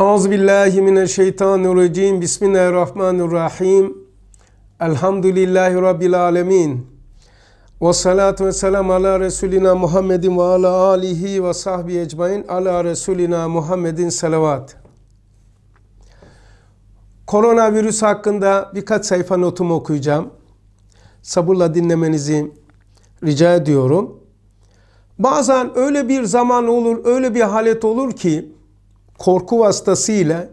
Euzubillahimineşşeytanirracim. Bismillahirrahmanirrahim. Elhamdülillahi Rabbil alemin. Ve salatu ve selam ala Resulina Muhammedin ve ala alihi ve sahbi ecmain. Ala Resulina Muhammedin salavat. Koronavirüs hakkında birkaç sayfa notumu okuyacağım. Sabırla dinlemenizi rica ediyorum. Bazen öyle bir zaman olur, öyle bir halet olur ki korku vasıtasıyla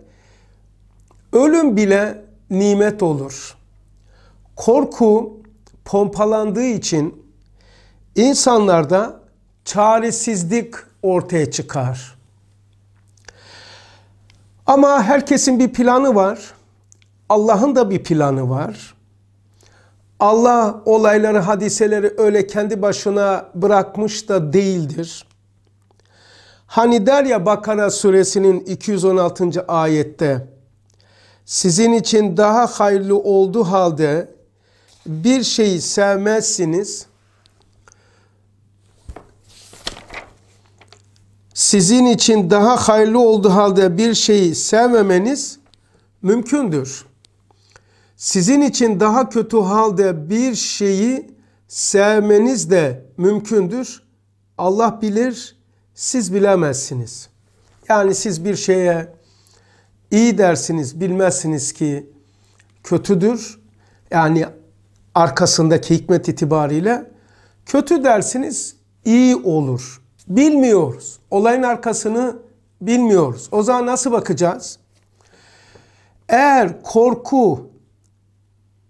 ölüm bile nimet olur. Korku pompalandığı için insanlarda çaresizlik ortaya çıkar. Ama herkesin bir planı var. Allah'ın da bir planı var. Allah olayları, hadiseleri öyle kendi başına bırakmış da değildir. Hani der ya Bakara suresinin 216. ayette sizin için daha hayırlı olduğu halde bir şeyi sevmezsiniz. Sizin için daha hayırlı olduğu halde bir şeyi sevmemeniz mümkündür. Sizin için daha kötü halde bir şeyi sevmeniz de mümkündür. Allah bilir, siz bilemezsiniz. Yani siz bir şeye iyi dersiniz, bilmezsiniz ki kötüdür. Yani arkasındaki hikmet itibariyle kötü dersiniz iyi olur. Bilmiyoruz. Olayın arkasını bilmiyoruz. O zaman nasıl bakacağız? Eğer korku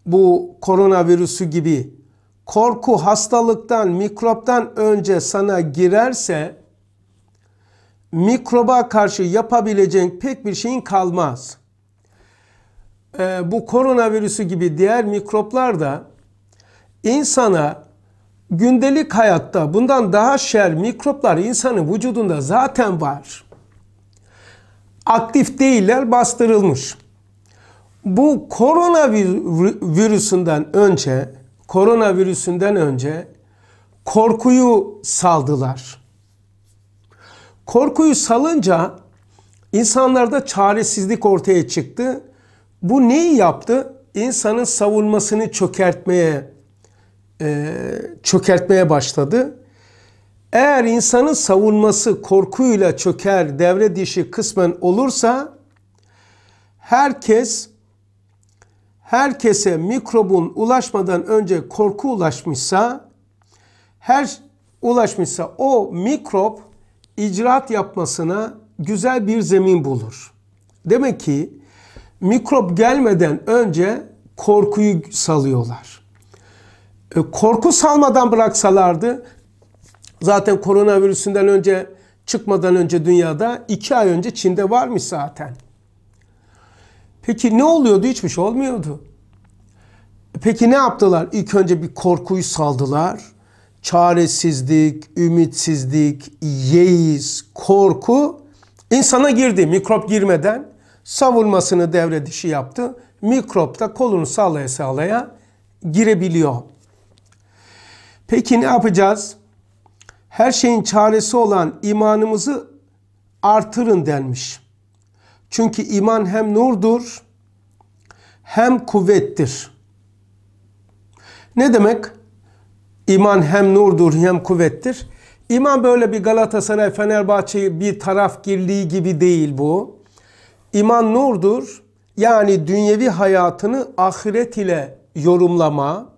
bu koronavirüsü gibi korku hastalıktan, mikroptan önce sana girerse mikroba karşı yapabileceğin pek bir şeyin kalmaz. Ee, bu koronavirüsü gibi diğer mikroplar da insana gündelik hayatta bundan daha şer mikroplar insanın vücudunda zaten var. Aktif değiller, bastırılmış. Bu koronavirüsünden önce, koronavirüsünden önce korkuyu saldılar. Korkuyu salınca insanlarda çaresizlik ortaya çıktı. Bu neyi yaptı? İnsanın savunmasını çökertmeye e, çökertmeye başladı. Eğer insanın savunması korkuyla çöker, devre dışı kısmen olursa herkes herkese mikrobun ulaşmadan önce korku ulaşmışsa her ulaşmışsa o mikrop icraat yapmasına güzel bir zemin bulur. Demek ki mikrop gelmeden önce korkuyu salıyorlar. E, korku salmadan bıraksalardı zaten koronavirüsünden önce çıkmadan önce dünyada iki ay önce Çin'de varmış zaten. Peki ne oluyordu? Hiçbir şey olmuyordu. E, peki ne yaptılar? İlk önce bir korkuyu saldılar çaresizlik, ümitsizlik, yeis, korku insana girdi mikrop girmeden. Savunmasını devre dışı yaptı. Mikrop da kolunu sallaya sallaya girebiliyor. Peki ne yapacağız? Her şeyin çaresi olan imanımızı artırın denmiş. Çünkü iman hem nurdur hem kuvvettir. Ne demek? İman hem nurdur hem kuvvettir. İman böyle bir Galatasaray, Fenerbahçe bir taraf girdiği gibi değil bu. İman nurdur. Yani dünyevi hayatını ahiret ile yorumlama.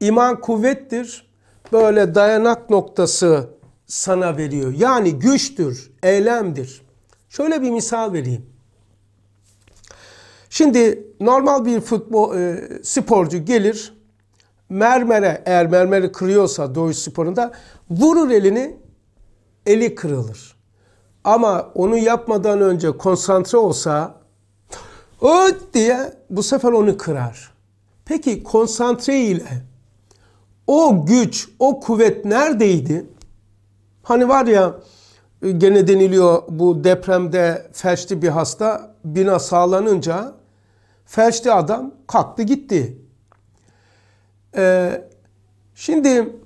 İman kuvvettir. Böyle dayanak noktası sana veriyor. Yani güçtür, eylemdir. Şöyle bir misal vereyim. Şimdi normal bir futbol e, sporcu gelir mermere eğer mermeri kırıyorsa dövüş sporunda vurur elini eli kırılır. Ama onu yapmadan önce konsantre olsa öt diye bu sefer onu kırar. Peki konsantre ile o güç, o kuvvet neredeydi? Hani var ya gene deniliyor bu depremde felçli bir hasta bina sağlanınca felçli adam kalktı gitti. Ee, şimdi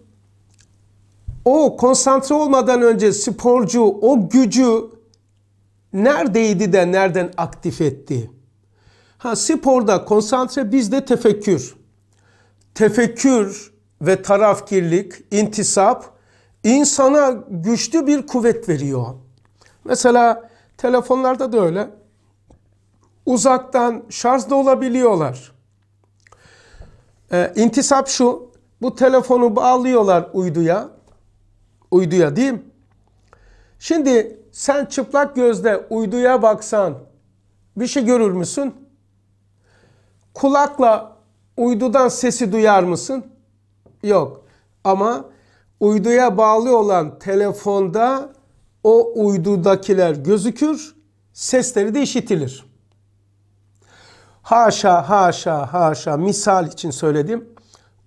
o konsantre olmadan önce sporcu o gücü neredeydi de nereden aktif etti? Ha sporda konsantre bizde tefekkür. Tefekkür ve tarafkirlik, intisap insana güçlü bir kuvvet veriyor. Mesela telefonlarda da öyle. Uzaktan şarjda olabiliyorlar. E, intisap şu. Bu telefonu bağlıyorlar uyduya. Uyduya değil mi? Şimdi sen çıplak gözle uyduya baksan bir şey görür müsün? Kulakla uydudan sesi duyar mısın? Yok. Ama uyduya bağlı olan telefonda o uydudakiler gözükür, sesleri de işitilir haşa haşa haşa misal için söyledim.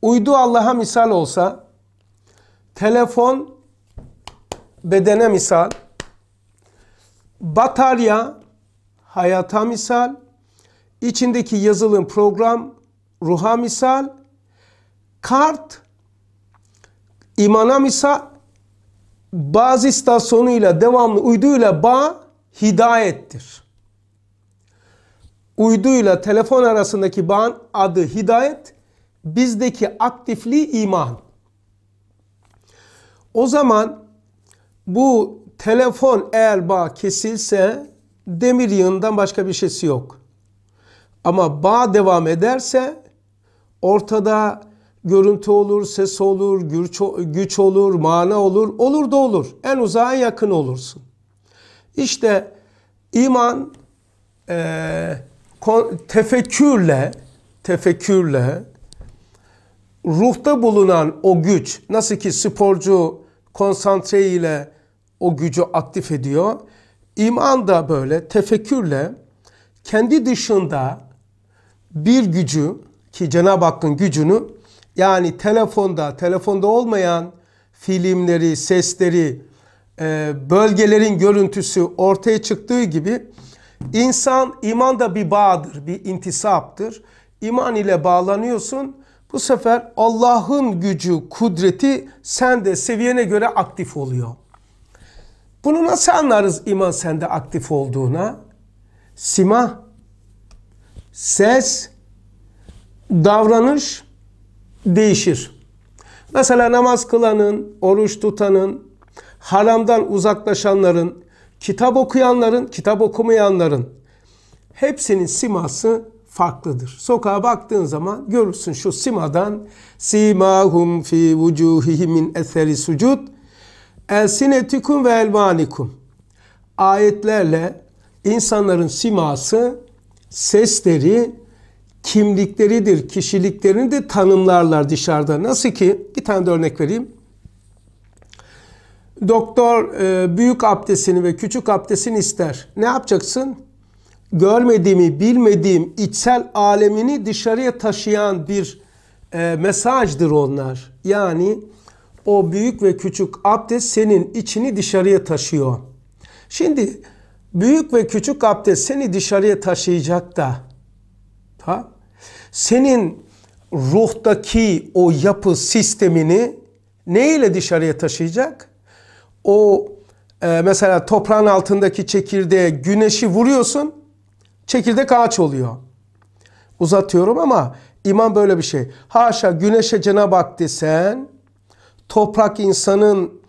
Uydu Allah'a misal olsa, telefon bedene misal, batarya hayata misal, içindeki yazılım program ruha misal, kart imana misal, bazı istasyonuyla devamlı uyduyla bağ hidayettir uyduyla telefon arasındaki bağın adı hidayet, bizdeki aktifliği iman. O zaman bu telefon eğer bağ kesilse demir yığından başka bir şeysi yok. Ama bağ devam ederse ortada görüntü olur, ses olur, güç olur, mana olur, olur da olur. En uzağa yakın olursun. İşte iman e, tefekkürle tefekkürle ruhta bulunan o güç nasıl ki sporcu konsantre ile o gücü aktif ediyor. İman da böyle tefekkürle kendi dışında bir gücü ki Cenab-ı Hakk'ın gücünü yani telefonda, telefonda olmayan filmleri, sesleri, e, bölgelerin görüntüsü ortaya çıktığı gibi İnsan, iman da bir bağdır, bir intisaptır. İman ile bağlanıyorsun. Bu sefer Allah'ın gücü, kudreti sende seviyene göre aktif oluyor. Bunu nasıl anlarız iman sende aktif olduğuna? Sima, ses, davranış değişir. Mesela namaz kılanın, oruç tutanın, haramdan uzaklaşanların, Kitap okuyanların, kitap okumayanların hepsinin siması farklıdır. Sokağa baktığın zaman görürsün şu simadan simahum fi vucuhihi min eseri sucud elsinetikum ve elvanikum ayetlerle insanların siması sesleri kimlikleridir, kişiliklerini de tanımlarlar dışarıda. Nasıl ki bir tane de örnek vereyim. Doktor e, büyük abdestini ve küçük abdestini ister. Ne yapacaksın? Görmediğimi, bilmediğim içsel alemini dışarıya taşıyan bir e, mesajdır onlar. Yani o büyük ve küçük abdest senin içini dışarıya taşıyor. Şimdi büyük ve küçük abdest seni dışarıya taşıyacak da ha? senin ruhtaki o yapı sistemini neyle dışarıya taşıyacak? o e, mesela toprağın altındaki çekirdeğe güneşi vuruyorsun çekirdek ağaç oluyor. Uzatıyorum ama iman böyle bir şey. Haşa güneşe Cenab-ı Hak desen toprak insanın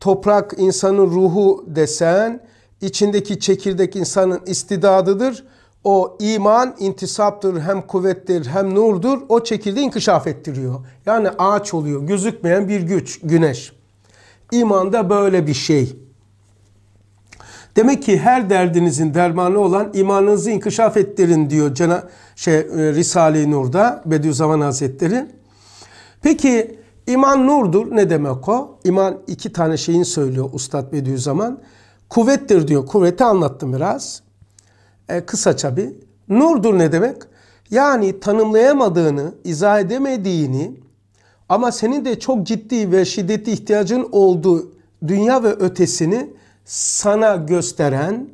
toprak insanın ruhu desen içindeki çekirdek insanın istidadıdır. O iman intisaptır, hem kuvvettir, hem nurdur. O çekirdeği inkişaf ettiriyor. Yani ağaç oluyor, gözükmeyen bir güç, güneş. İman da böyle bir şey. Demek ki her derdinizin dermanı olan imanınızı inkişaf ettirin diyor Cana şey e, Risale-i Nur'da Bediüzzaman Hazretleri. Peki iman nurdur ne demek o? İman iki tane şeyin söylüyor Ustad Bediüzzaman. Kuvvettir diyor. Kuvveti anlattım biraz. E, kısaça bir. Nurdur ne demek? Yani tanımlayamadığını, izah edemediğini ama senin de çok ciddi ve şiddetli ihtiyacın olduğu dünya ve ötesini sana gösteren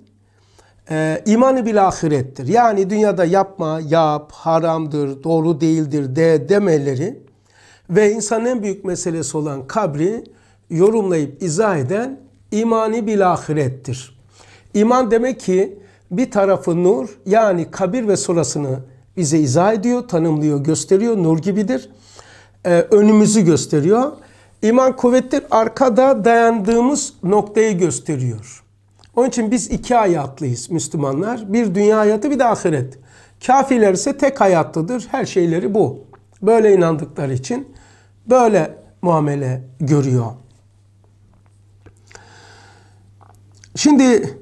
e, imanı bil ahirettir. Yani dünyada yapma, yap, haramdır, doğru değildir de demeleri ve insanın en büyük meselesi olan kabri yorumlayıp izah eden imani bil ahirettir. İman demek ki bir tarafı nur yani kabir ve sonrasını bize izah ediyor, tanımlıyor, gösteriyor, nur gibidir e, önümüzü gösteriyor. İman kuvvettir arkada dayandığımız noktayı gösteriyor. Onun için biz iki hayatlıyız Müslümanlar. Bir dünya hayatı bir de ahiret. Kafirler ise tek hayatlıdır. Her şeyleri bu. Böyle inandıkları için böyle muamele görüyor. Şimdi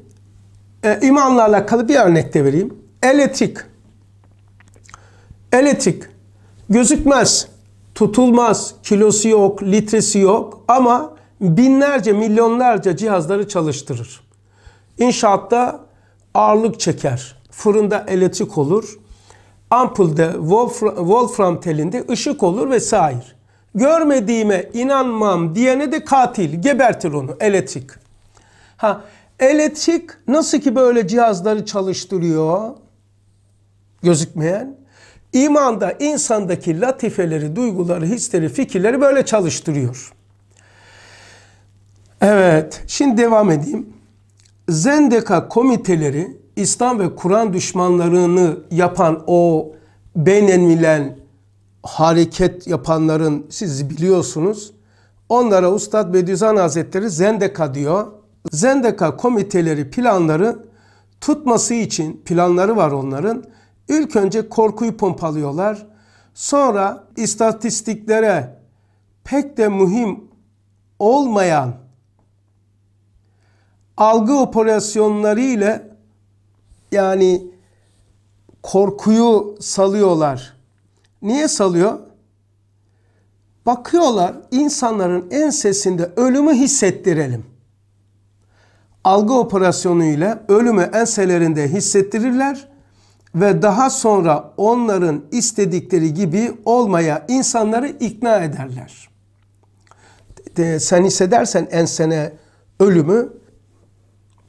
e, imanla alakalı bir örnek de vereyim. Elektrik. Elektrik gözükmez tutulmaz, kilosu yok, litresi yok ama binlerce, milyonlarca cihazları çalıştırır. İnşaatta ağırlık çeker, fırında elektrik olur, ampulde, wolfram telinde ışık olur vesaire. Görmediğime inanmam diyene de katil, gebertir onu elektrik. Ha, elektrik nasıl ki böyle cihazları çalıştırıyor gözükmeyen İmanda insandaki latifeleri, duyguları, hisleri, fikirleri böyle çalıştırıyor. Evet, şimdi devam edeyim. Zendeka komiteleri İslam ve Kur'an düşmanlarını yapan o beğenilmeyen hareket yapanların siz biliyorsunuz. Onlara Ustad Bediüzzaman Hazretleri Zendeka diyor. Zendeka komiteleri planları tutması için planları var onların İlk önce korkuyu pompalıyorlar. Sonra istatistiklere pek de mühim olmayan algı operasyonları ile yani korkuyu salıyorlar. Niye salıyor? Bakıyorlar insanların en sesinde ölümü hissettirelim. Algı operasyonu ile ölümü enselerinde hissettirirler ve daha sonra onların istedikleri gibi olmaya insanları ikna ederler. De, sen hissedersen ensene ölümü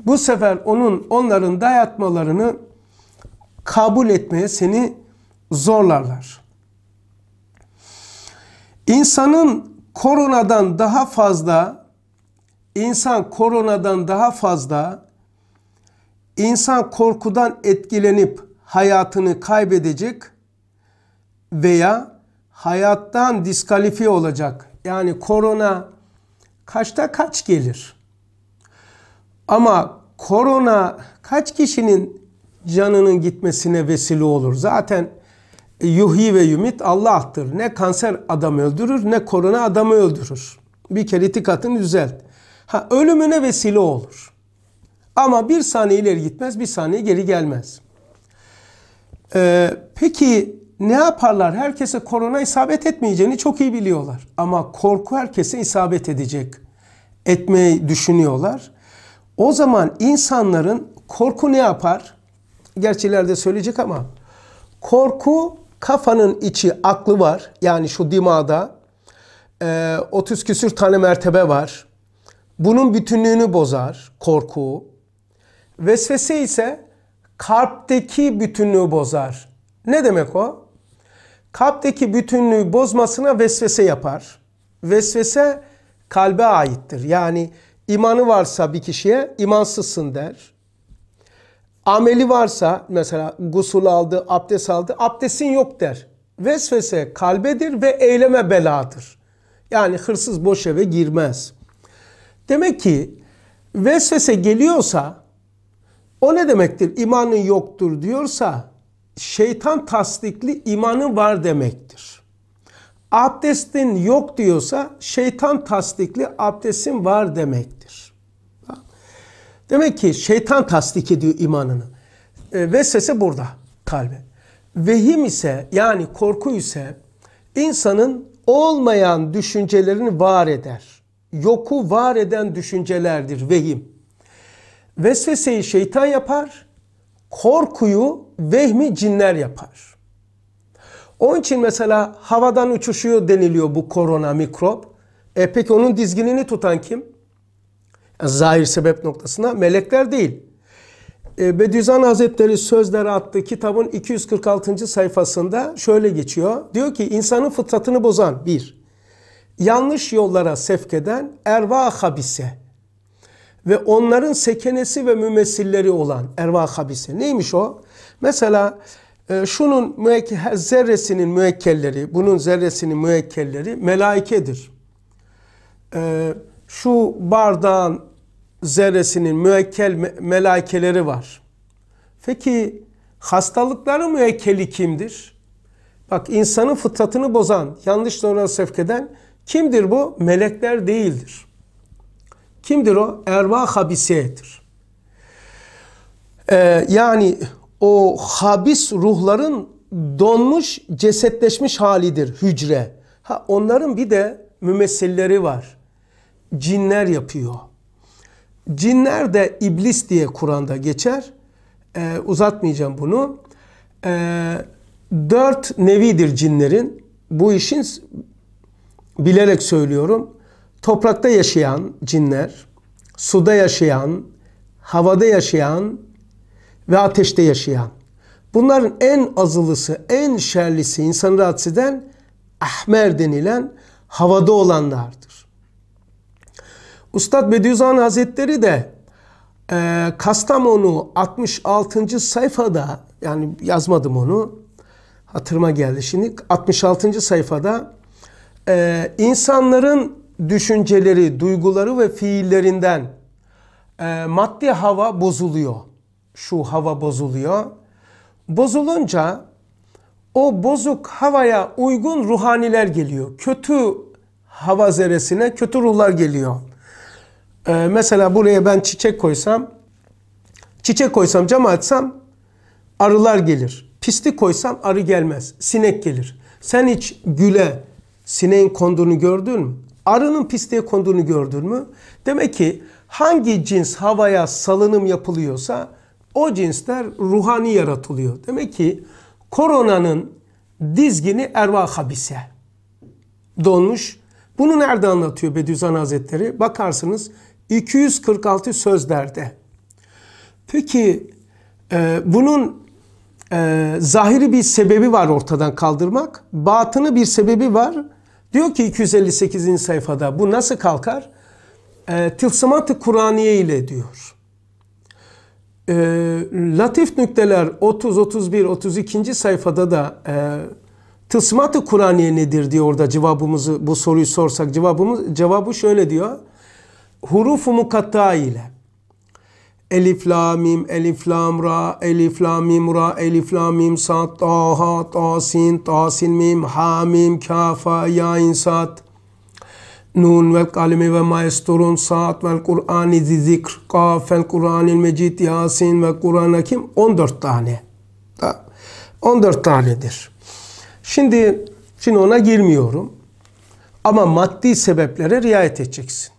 bu sefer onun onların dayatmalarını kabul etmeye seni zorlarlar. İnsanın koronadan daha fazla insan koronadan daha fazla insan korkudan etkilenip hayatını kaybedecek veya hayattan diskalifiye olacak. Yani korona kaçta kaç gelir? Ama korona kaç kişinin canının gitmesine vesile olur? Zaten yuhi ve yumit Allah'tır. Ne kanser adamı öldürür ne korona adamı öldürür. Bir kere dikkatini düzelt. Ha, ölümüne vesile olur. Ama bir saniye ileri gitmez bir saniye geri gelmez. Ee, peki ne yaparlar? Herkese korona isabet etmeyeceğini çok iyi biliyorlar. Ama korku herkese isabet edecek. Etmeyi düşünüyorlar. O zaman insanların korku ne yapar? Gerçi söyleyecek ama korku kafanın içi aklı var. Yani şu dimağda e, 30 küsür tane mertebe var. Bunun bütünlüğünü bozar korku. Vesvese ise kalpteki bütünlüğü bozar. Ne demek o? Kalpteki bütünlüğü bozmasına vesvese yapar. Vesvese kalbe aittir. Yani imanı varsa bir kişiye imansızsın der. Ameli varsa mesela gusul aldı, abdest aldı, abdestin yok der. Vesvese kalbedir ve eyleme beladır. Yani hırsız boş eve girmez. Demek ki vesvese geliyorsa o ne demektir? İmanın yoktur diyorsa şeytan tasdikli imanı var demektir. Abdestin yok diyorsa şeytan tasdikli abdestin var demektir. Demek ki şeytan tasdik ediyor imanını. E, vesvese burada kalbe. Vehim ise yani korku ise insanın olmayan düşüncelerini var eder. Yoku var eden düşüncelerdir vehim vesveseyi şeytan yapar, korkuyu vehmi cinler yapar. Onun için mesela havadan uçuşuyor deniliyor bu korona mikrop. E peki onun dizginini tutan kim? E, zahir sebep noktasına melekler değil. E, Bediüzzaman Hazretleri Sözleri attı kitabın 246. sayfasında şöyle geçiyor. Diyor ki insanın fıtratını bozan bir, yanlış yollara sevk eden erva habise, ve onların sekenesi ve mümessilleri olan erva habise. Neymiş o? Mesela e, şunun müekke, zerresinin müekkelleri, bunun zerresinin müekkelleri melaikedir. E, şu bardağın zerresinin müekkel me melaikeleri var. Peki hastalıkların müekkeli kimdir? Bak insanın fıtratını bozan, yanlış doğru sevk eden kimdir bu? Melekler değildir. Kimdir o? Erva habisedir. Ee, yani o habis ruhların donmuş, cesetleşmiş halidir hücre. Ha, onların bir de mümessilleri var. Cinler yapıyor. Cinler de iblis diye Kur'an'da geçer. Ee, uzatmayacağım bunu. Ee, dört nevidir cinlerin. Bu işin bilerek söylüyorum toprakta yaşayan cinler, suda yaşayan, havada yaşayan ve ateşte yaşayan. Bunların en azılısı, en şerlisi insanı rahatsız eden ahmer denilen havada olanlardır. Ustad Bediüzzaman Hazretleri de e, Kastamonu 66. sayfada yani yazmadım onu hatırıma geldi şimdi 66. sayfada e, insanların düşünceleri, duyguları ve fiillerinden e, maddi hava bozuluyor. Şu hava bozuluyor. Bozulunca o bozuk havaya uygun ruhaniler geliyor. Kötü hava zeresine kötü ruhlar geliyor. Ee, mesela buraya ben çiçek koysam, çiçek koysam, cam açsam arılar gelir. Pislik koysam arı gelmez, sinek gelir. Sen hiç güle sineğin konduğunu gördün mü? arının pisliğe konduğunu gördün mü? Demek ki hangi cins havaya salınım yapılıyorsa o cinsler ruhani yaratılıyor. Demek ki koronanın dizgini erva habise donmuş. Bunu nerede anlatıyor Bediüzzaman Hazretleri? Bakarsınız 246 sözlerde. Peki e, bunun e, zahiri bir sebebi var ortadan kaldırmak. Batını bir sebebi var. Diyor ki 258. sayfada bu nasıl kalkar? E, ee, Tilsimat-ı Kur'aniye ile diyor. E, latif nükteler 30, 31, 32. sayfada da e, Tılsımat-ı Kur'aniye nedir diyor orada cevabımızı bu soruyu sorsak cevabımız cevabı şöyle diyor. Huruf-u mukatta ile Elif la mim elif lam ra elif la mim ra elif la mim sad taha tasin tasin mim ha mim kafa ya insat Nun vel kalemi ve maesturun saat vel Kur'an-ı zikr kaf vel Kur'an-ı mecid yasin ve Kur'an-ı Hakim 14 tane. 14 tanedir. Şimdi şimdi ona girmiyorum. Ama maddi sebeplere riayet edeceksin.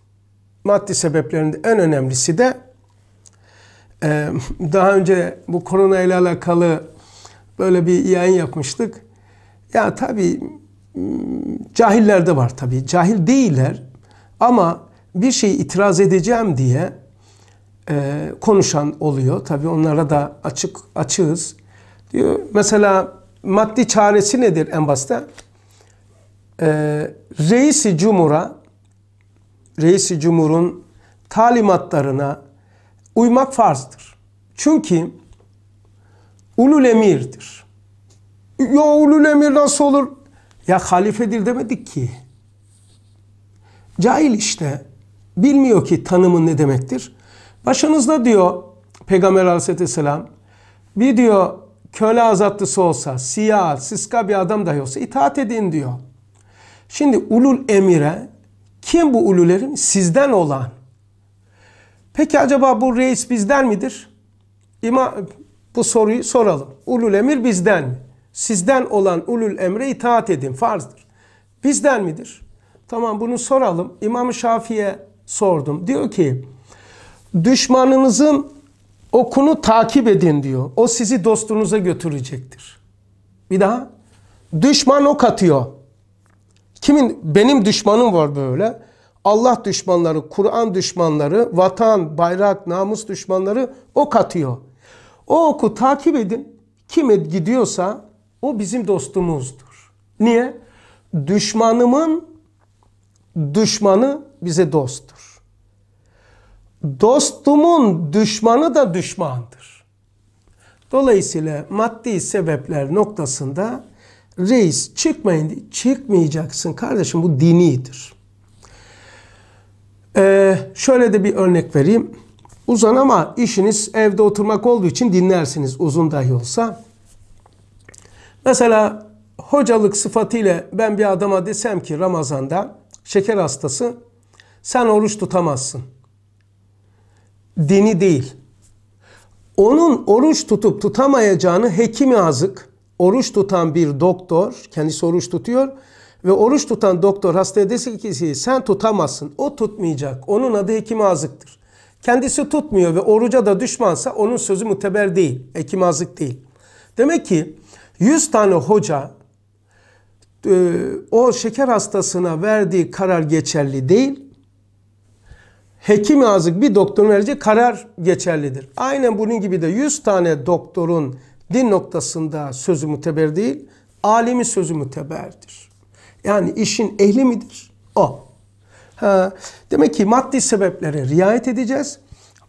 Maddi sebeplerin en önemlisi de daha önce bu korona ile alakalı böyle bir yayın yapmıştık. Ya tabii hmm, cahiller de var tabii. Cahil değiller ama bir şey itiraz edeceğim diye e, konuşan oluyor. Tabii onlara da açık açığız. Diyor mesela maddi çaresi nedir en basite? E, reisi Cumhur'a Reisi Cumhur'un talimatlarına uymak farzdır. Çünkü ulul emirdir. Ya ulul emir nasıl olur? Ya halifedir demedik ki. Cahil işte. Bilmiyor ki tanımın ne demektir. Başınızda diyor Peygamber aleyhisselam bir diyor köle azatlısı olsa, siyah, siska bir adam dahi olsa itaat edin diyor. Şimdi ulul emire kim bu ulul Sizden olan. Peki acaba bu reis bizden midir? İma, bu soruyu soralım. Ulul emir bizden mi? Sizden olan ulul emre itaat edin farzdır. Bizden midir? Tamam bunu soralım. İmam Şafii'ye sordum. Diyor ki düşmanınızın okunu takip edin diyor. O sizi dostunuza götürecektir. Bir daha düşman ok atıyor. Kimin? Benim düşmanım var böyle. Allah düşmanları, Kur'an düşmanları, vatan, bayrak, namus düşmanları ok atıyor. O oku takip edin. Kim gidiyorsa o bizim dostumuzdur. Niye? Düşmanımın düşmanı bize dosttur. Dostumun düşmanı da düşmandır. Dolayısıyla maddi sebepler noktasında reis çıkmayın çıkmayacaksın kardeşim bu dinidir. Ee, şöyle de bir örnek vereyim. Uzan ama işiniz evde oturmak olduğu için dinlersiniz uzun dahi olsa. Mesela hocalık sıfatıyla ben bir adama desem ki Ramazan'da şeker hastası sen oruç tutamazsın. Dini değil. Onun oruç tutup tutamayacağını hekimi azık, oruç tutan bir doktor, kendisi oruç tutuyor ve oruç tutan doktor hastaya desin ki şey, sen tutamazsın. O tutmayacak. Onun adı hekim azıktır. Kendisi tutmuyor ve oruca da düşmansa onun sözü muteber değil. Hekim azık değil. Demek ki 100 tane hoca e, o şeker hastasına verdiği karar geçerli değil. Hekim azık bir doktorun vereceği karar geçerlidir. Aynen bunun gibi de 100 tane doktorun din noktasında sözü muteber değil, alimi sözü muteberdir. Yani işin ehli midir? O. Ha, demek ki maddi sebeplere riayet edeceğiz.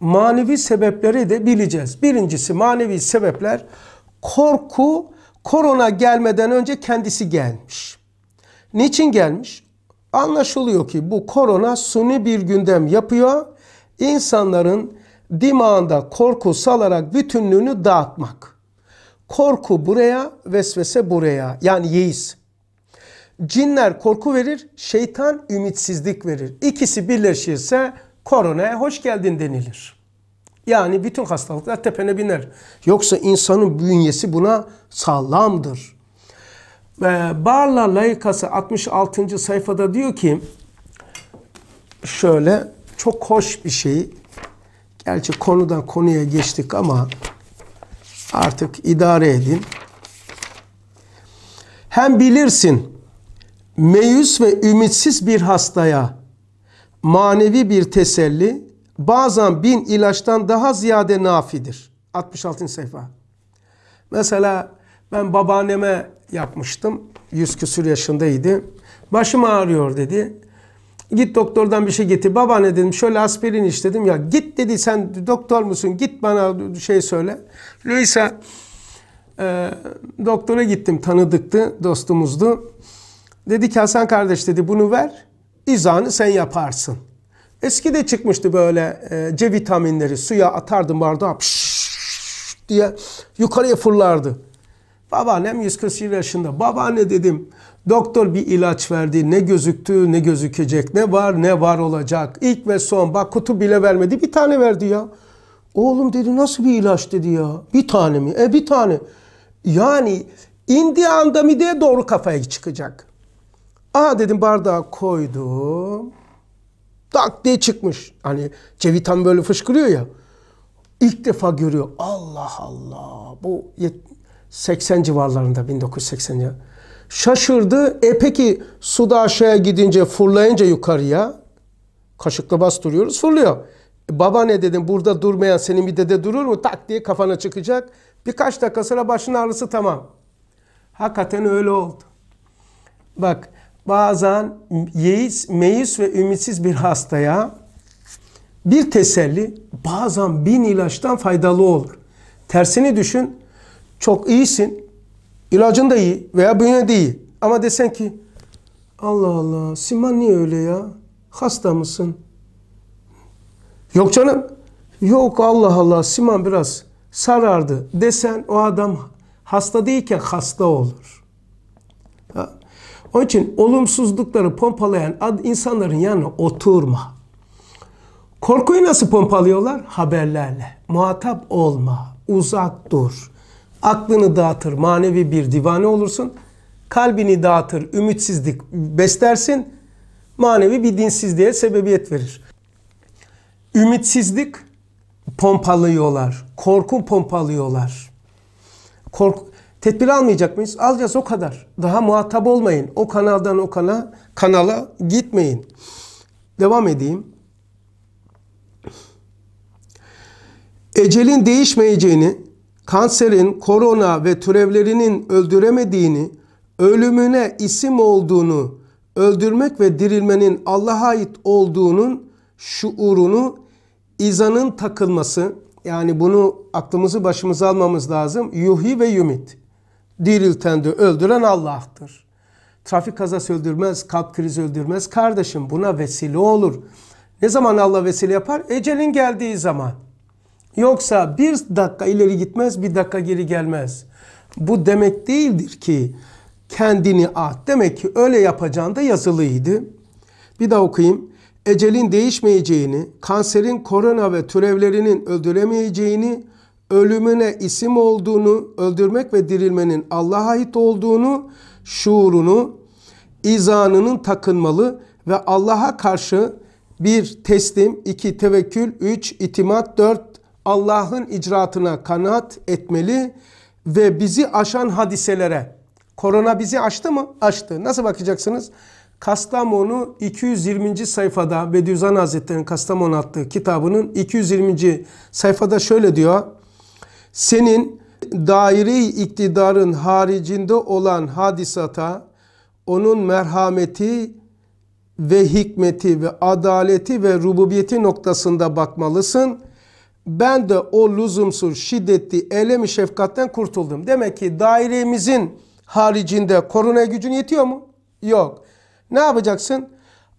Manevi sebepleri de bileceğiz. Birincisi manevi sebepler korku korona gelmeden önce kendisi gelmiş. Niçin gelmiş? Anlaşılıyor ki bu korona suni bir gündem yapıyor. İnsanların dimağında korku salarak bütünlüğünü dağıtmak. Korku buraya, vesvese buraya. Yani yeis. Cinler korku verir, şeytan ümitsizlik verir. İkisi birleşirse koronaya hoş geldin denilir. Yani bütün hastalıklar tepene biner. Yoksa insanın bünyesi buna sağlamdır. Barla Bağırlar Layıkası 66. sayfada diyor ki şöyle çok hoş bir şey. Gerçi konudan konuya geçtik ama artık idare edin. Hem bilirsin meyus ve ümitsiz bir hastaya manevi bir teselli bazen bin ilaçtan daha ziyade nafidir. 66. sayfa. Mesela ben babaanneme yapmıştım. Yüz küsür yaşındaydı. Başım ağrıyor dedi. Git doktordan bir şey getir. Babaanne dedim şöyle aspirin iç dedim. Ya git dedi sen doktor musun? Git bana şey söyle. Neyse e, doktora gittim tanıdıktı dostumuzdu. Dedi ki Hasan kardeş dedi bunu ver izahını sen yaparsın. Eskide çıkmıştı böyle e, C vitaminleri suya atardım bardağa pşşş diye yukarıya fırlardı. Babaannem 140 yaşında. Babaanne dedim doktor bir ilaç verdi. Ne gözüktü ne gözükecek ne var ne var olacak. İlk ve son bak kutu bile vermedi bir tane verdi ya. Oğlum dedi nasıl bir ilaç dedi ya. Bir tane mi? E bir tane. Yani indi anda mideye doğru kafaya çıkacak. Aa dedim bardağa koydum. Tak diye çıkmış. Hani cevi tam böyle fışkırıyor ya. İlk defa görüyor. Allah Allah. Bu 80 civarlarında 1980 ya. Şaşırdı. E peki da aşağıya gidince fırlayınca yukarıya kaşıkla bastırıyoruz fırlıyor. E, baba ne dedim burada durmayan senin bir dede durur mu? Tak diye kafana çıkacak. Birkaç dakika sonra başın ağrısı tamam. Hakikaten öyle oldu. Bak bazen yeis, meis ve ümitsiz bir hastaya bir teselli bazen bin ilaçtan faydalı olur. Tersini düşün. Çok iyisin. ilacın da iyi veya bünye de iyi. Ama desen ki Allah Allah Siman niye öyle ya? Hasta mısın? Yok canım. Yok Allah Allah Siman biraz sarardı desen o adam hasta değilken hasta olur. Onun için olumsuzlukları pompalayan insanların yanına oturma. Korkuyu nasıl pompalıyorlar? Haberlerle. Muhatap olma. Uzak dur. Aklını dağıtır. Manevi bir divane olursun. Kalbini dağıtır. Ümitsizlik beslersin. Manevi bir dinsizliğe sebebiyet verir. Ümitsizlik pompalıyorlar. Korku pompalıyorlar. Korku Tedbir almayacak mıyız? Alacağız o kadar. Daha muhatap olmayın. O kanaldan o kana, kanala gitmeyin. Devam edeyim. Ecelin değişmeyeceğini, kanserin, korona ve türevlerinin öldüremediğini, ölümüne isim olduğunu, öldürmek ve dirilmenin Allah'a ait olduğunun şuurunu izanın takılması, yani bunu aklımızı başımıza almamız lazım. Yuhi ve yumit dirilten de öldüren Allah'tır. Trafik kazası öldürmez, kalp krizi öldürmez. Kardeşim buna vesile olur. Ne zaman Allah vesile yapar? Ecelin geldiği zaman. Yoksa bir dakika ileri gitmez, bir dakika geri gelmez. Bu demek değildir ki kendini at. Demek ki öyle yapacağında yazılıydı. Bir daha okuyayım. Ecelin değişmeyeceğini, kanserin korona ve türevlerinin öldüremeyeceğini, ölümüne isim olduğunu, öldürmek ve dirilmenin Allah'a ait olduğunu, şuurunu, izanının takınmalı ve Allah'a karşı bir teslim, iki tevekkül, üç itimat, dört Allah'ın icraatına kanaat etmeli ve bizi aşan hadiselere. Korona bizi aştı mı? Aştı. Nasıl bakacaksınız? Kastamonu 220. sayfada Bediüzzaman Hazretleri'nin Kastamonu attığı kitabının 220. sayfada şöyle diyor senin daire iktidarın haricinde olan hadisata onun merhameti ve hikmeti ve adaleti ve rububiyeti noktasında bakmalısın. Ben de o lüzumsuz şiddetli elemi şefkatten kurtuldum. Demek ki dairemizin haricinde koruna gücün yetiyor mu? Yok. Ne yapacaksın?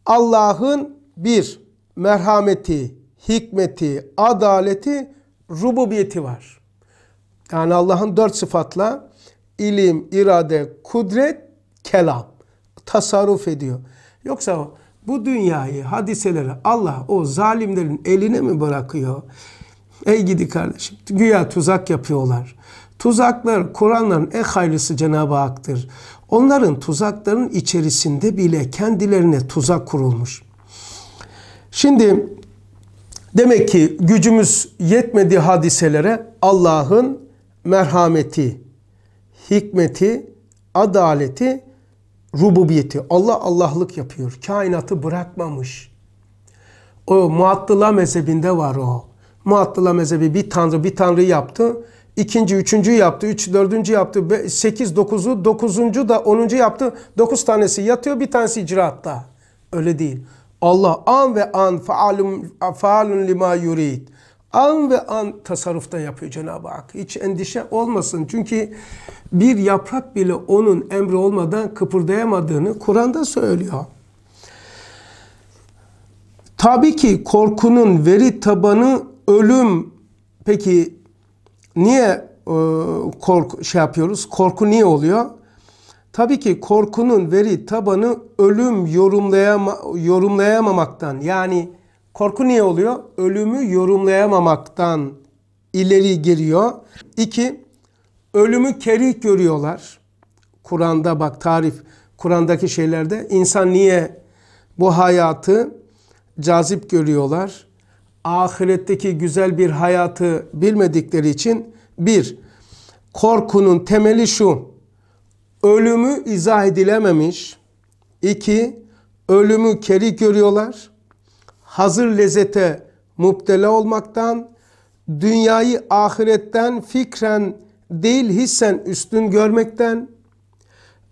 Allah'ın bir merhameti, hikmeti, adaleti, rububiyeti var. Yani Allah'ın dört sıfatla ilim, irade, kudret, kelam tasarruf ediyor. Yoksa bu dünyayı, hadiseleri Allah o zalimlerin eline mi bırakıyor? Ey gidi kardeşim, güya tuzak yapıyorlar. Tuzaklar Kur'an'ın en hayırlısı Cenab-ı Hak'tır. Onların tuzaklarının içerisinde bile kendilerine tuzak kurulmuş. Şimdi demek ki gücümüz yetmediği hadiselere Allah'ın merhameti, hikmeti, adaleti, rububiyeti. Allah Allah'lık yapıyor. Kainatı bırakmamış. O muattıla mezhebinde var o. Muattıla mezhebi bir tanrı bir tanrı yaptı. İkinci, üçüncü yaptı. Üç, dördüncü yaptı. Sekiz, dokuzu, dokuzuncu da onuncu yaptı. Dokuz tanesi yatıyor. Bir tanesi icraatta. Öyle değil. Allah an ve an faalun, faalun lima yurid an ve an tasarrufta yapıyor Cenab-ı Hak. Hiç endişe olmasın. Çünkü bir yaprak bile onun emri olmadan kıpırdayamadığını Kur'an'da söylüyor. Tabii ki korkunun veri tabanı ölüm. Peki niye e, kork şey yapıyoruz? Korku niye oluyor? Tabii ki korkunun veri tabanı ölüm yorumlayama yorumlayamamaktan yani Korku niye oluyor? Ölümü yorumlayamamaktan ileri giriyor. İki, ölümü kerih görüyorlar. Kur'an'da bak tarif, Kur'an'daki şeylerde insan niye bu hayatı cazip görüyorlar? Ahiretteki güzel bir hayatı bilmedikleri için bir, korkunun temeli şu, ölümü izah edilememiş. İki, ölümü kerih görüyorlar hazır lezzete muptela olmaktan, dünyayı ahiretten fikren değil hissen üstün görmekten,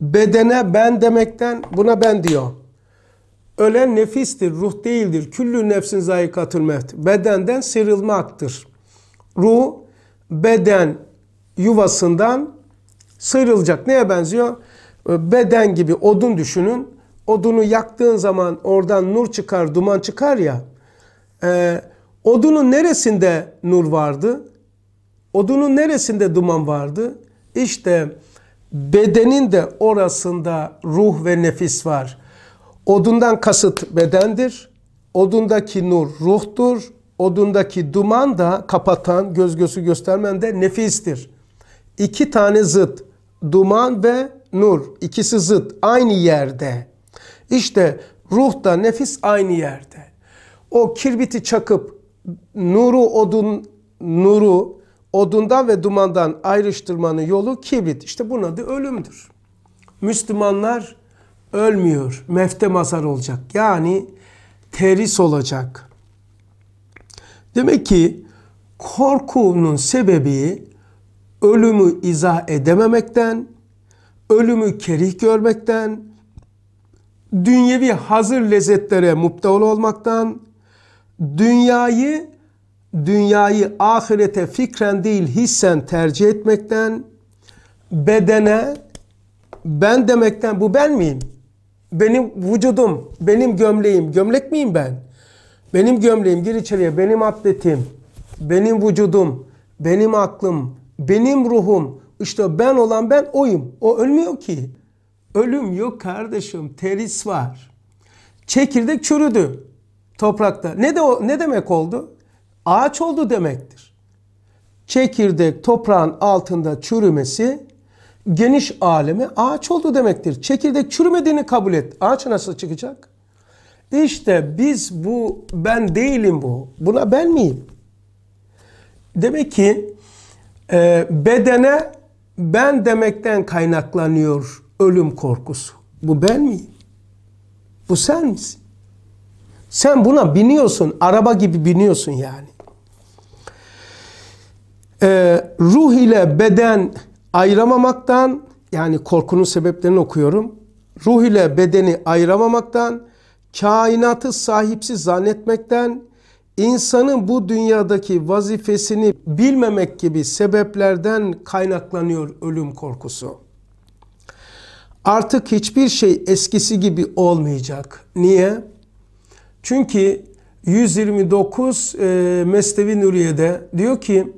bedene ben demekten buna ben diyor. Ölen nefistir, ruh değildir. Küllü nefsin zayikatül mevt. Bedenden sıyrılmaktır. Ruh beden yuvasından sıyrılacak. Neye benziyor? Beden gibi odun düşünün odunu yaktığın zaman oradan nur çıkar, duman çıkar ya. E, odunun neresinde nur vardı? Odunun neresinde duman vardı? İşte bedenin de orasında ruh ve nefis var. Odundan kasıt bedendir. Odundaki nur ruhtur. Odundaki duman da kapatan, göz gözü göstermen de nefistir. İki tane zıt. Duman ve nur. İkisi zıt. Aynı yerde. İşte ruh da nefis aynı yerde. O kirbiti çakıp nuru odun nuru odundan ve dumandan ayrıştırmanın yolu kibrit. İşte bunun adı ölümdür. Müslümanlar ölmüyor. Mefte mazar olacak. Yani teris olacak. Demek ki korkunun sebebi ölümü izah edememekten, ölümü kerih görmekten, dünyevi hazır lezzetlere muptevil olmaktan, dünyayı dünyayı ahirete fikren değil hissen tercih etmekten, bedene ben demekten bu ben miyim? Benim vücudum, benim gömleğim, gömlek miyim ben? Benim gömleğim gir içeriye, benim atletim, benim vücudum, benim aklım, benim ruhum. işte ben olan ben oyum. O ölmüyor ki. Ölüm yok kardeşim, teris var. Çekirdek çürüdü toprakta. Ne de ne demek oldu? Ağaç oldu demektir. Çekirdek toprağın altında çürümesi geniş aleme ağaç oldu demektir. Çekirdek çürümediğini kabul et. Ağaç nasıl çıkacak? İşte biz bu ben değilim bu. Buna ben miyim? Demek ki e, bedene ben demekten kaynaklanıyor ölüm korkusu. Bu ben miyim? Bu sen misin? Sen buna biniyorsun, araba gibi biniyorsun yani. Ee, ruh ile beden ayıramamaktan, yani korkunun sebeplerini okuyorum. Ruh ile bedeni ayıramamaktan, kainatı sahipsiz zannetmekten, insanın bu dünyadaki vazifesini bilmemek gibi sebeplerden kaynaklanıyor ölüm korkusu. Artık hiçbir şey eskisi gibi olmayacak. Niye? Çünkü 129 e, Mesnevi Nuriye'de diyor ki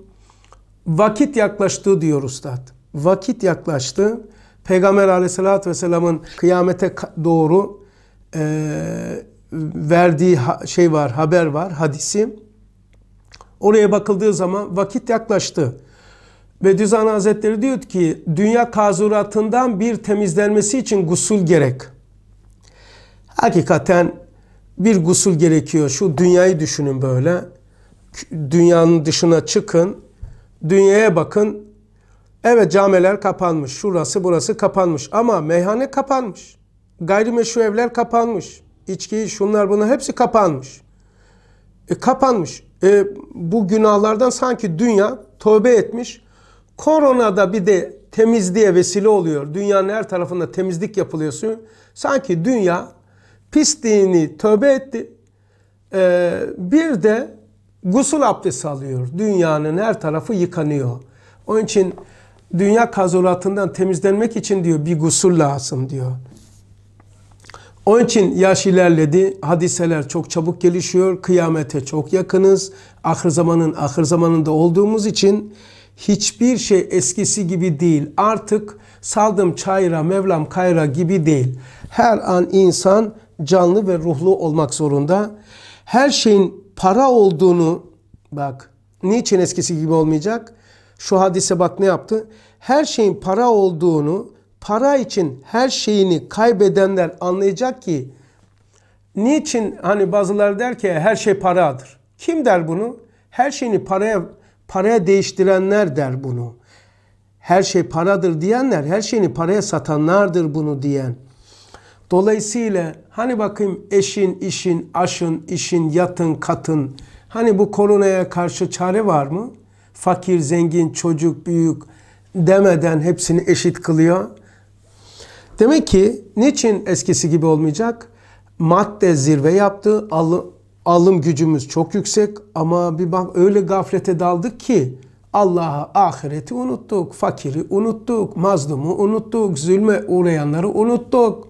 vakit yaklaştı diyor Üstad. Vakit yaklaştı. Peygamber aleyhissalatü vesselamın kıyamete doğru e, verdiği şey var, haber var, hadisi. Oraya bakıldığı zaman vakit yaklaştı. Bediüzzaman Hazretleri diyor ki dünya kazuratından bir temizlenmesi için gusul gerek. Hakikaten bir gusul gerekiyor. Şu dünyayı düşünün böyle. Dünyanın dışına çıkın. Dünyaya bakın. Evet camiler kapanmış. Şurası burası kapanmış. Ama meyhane kapanmış. Gayrimeşru evler kapanmış. İçki şunlar bunlar hepsi kapanmış. E, kapanmış. E, bu günahlardan sanki dünya tövbe etmiş Koronada bir de temizliğe vesile oluyor. Dünyanın her tarafında temizlik yapılıyorsun. Sanki dünya pisliğini tövbe etti. Ee, bir de gusul abdesti alıyor. Dünyanın her tarafı yıkanıyor. Onun için dünya kazulatından temizlenmek için diyor bir gusul lazım diyor. Onun için yaş ilerledi, hadiseler çok çabuk gelişiyor, kıyamete çok yakınız. Ahir zamanın ahir zamanında olduğumuz için Hiçbir şey eskisi gibi değil. Artık saldım çayra, Mevlam kayra gibi değil. Her an insan canlı ve ruhlu olmak zorunda. Her şeyin para olduğunu bak niçin eskisi gibi olmayacak? Şu hadise bak ne yaptı? Her şeyin para olduğunu para için her şeyini kaybedenler anlayacak ki niçin hani bazıları der ki her şey paradır. Kim der bunu? Her şeyini paraya paraya değiştirenler der bunu. Her şey paradır diyenler, her şeyini paraya satanlardır bunu diyen. Dolayısıyla hani bakayım eşin, işin, aşın, işin, yatın, katın. Hani bu koronaya karşı çare var mı? Fakir, zengin, çocuk, büyük demeden hepsini eşit kılıyor. Demek ki niçin eskisi gibi olmayacak? Madde zirve yaptı alım gücümüz çok yüksek ama bir bak öyle gaflete daldık ki Allah'a ahireti unuttuk, fakiri unuttuk, mazlumu unuttuk, zulme uğrayanları unuttuk.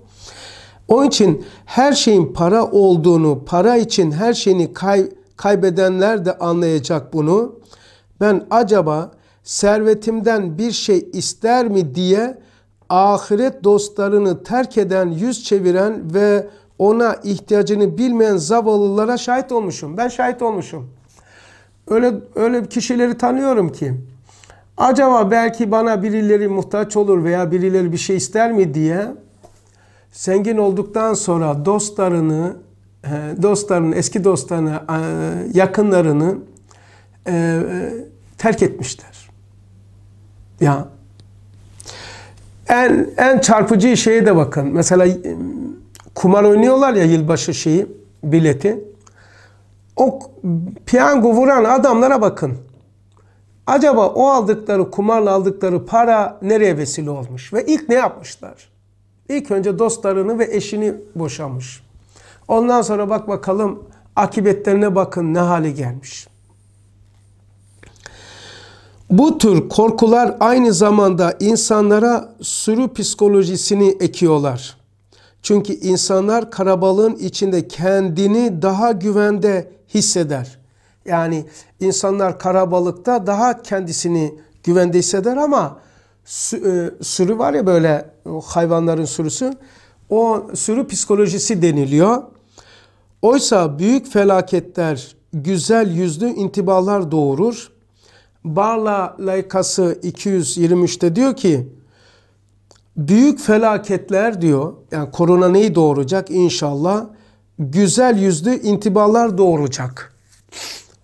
Onun için her şeyin para olduğunu, para için her şeyini kay kaybedenler de anlayacak bunu. Ben acaba servetimden bir şey ister mi diye ahiret dostlarını terk eden, yüz çeviren ve ona ihtiyacını bilmeyen zavallılara şahit olmuşum. Ben şahit olmuşum. Öyle öyle kişileri tanıyorum ki acaba belki bana birileri muhtaç olur veya birileri bir şey ister mi diye zengin olduktan sonra dostlarını dostlarını eski dostlarını yakınlarını e, terk etmişler. Ya en en çarpıcı şeye de bakın. Mesela kumar oynuyorlar ya yılbaşı şeyi bileti. O piyango vuran adamlara bakın. Acaba o aldıkları kumarla aldıkları para nereye vesile olmuş? Ve ilk ne yapmışlar? İlk önce dostlarını ve eşini boşamış. Ondan sonra bak bakalım akibetlerine bakın ne hale gelmiş. Bu tür korkular aynı zamanda insanlara sürü psikolojisini ekiyorlar. Çünkü insanlar karabalığın içinde kendini daha güvende hisseder. Yani insanlar karabalıkta daha kendisini güvende hisseder ama e, sürü var ya böyle hayvanların sürüsü. O sürü psikolojisi deniliyor. Oysa büyük felaketler güzel yüzlü intibalar doğurur. Barla laikası 223'te diyor ki Büyük felaketler diyor. Yani korona neyi doğuracak inşallah? Güzel yüzlü intibalar doğuracak.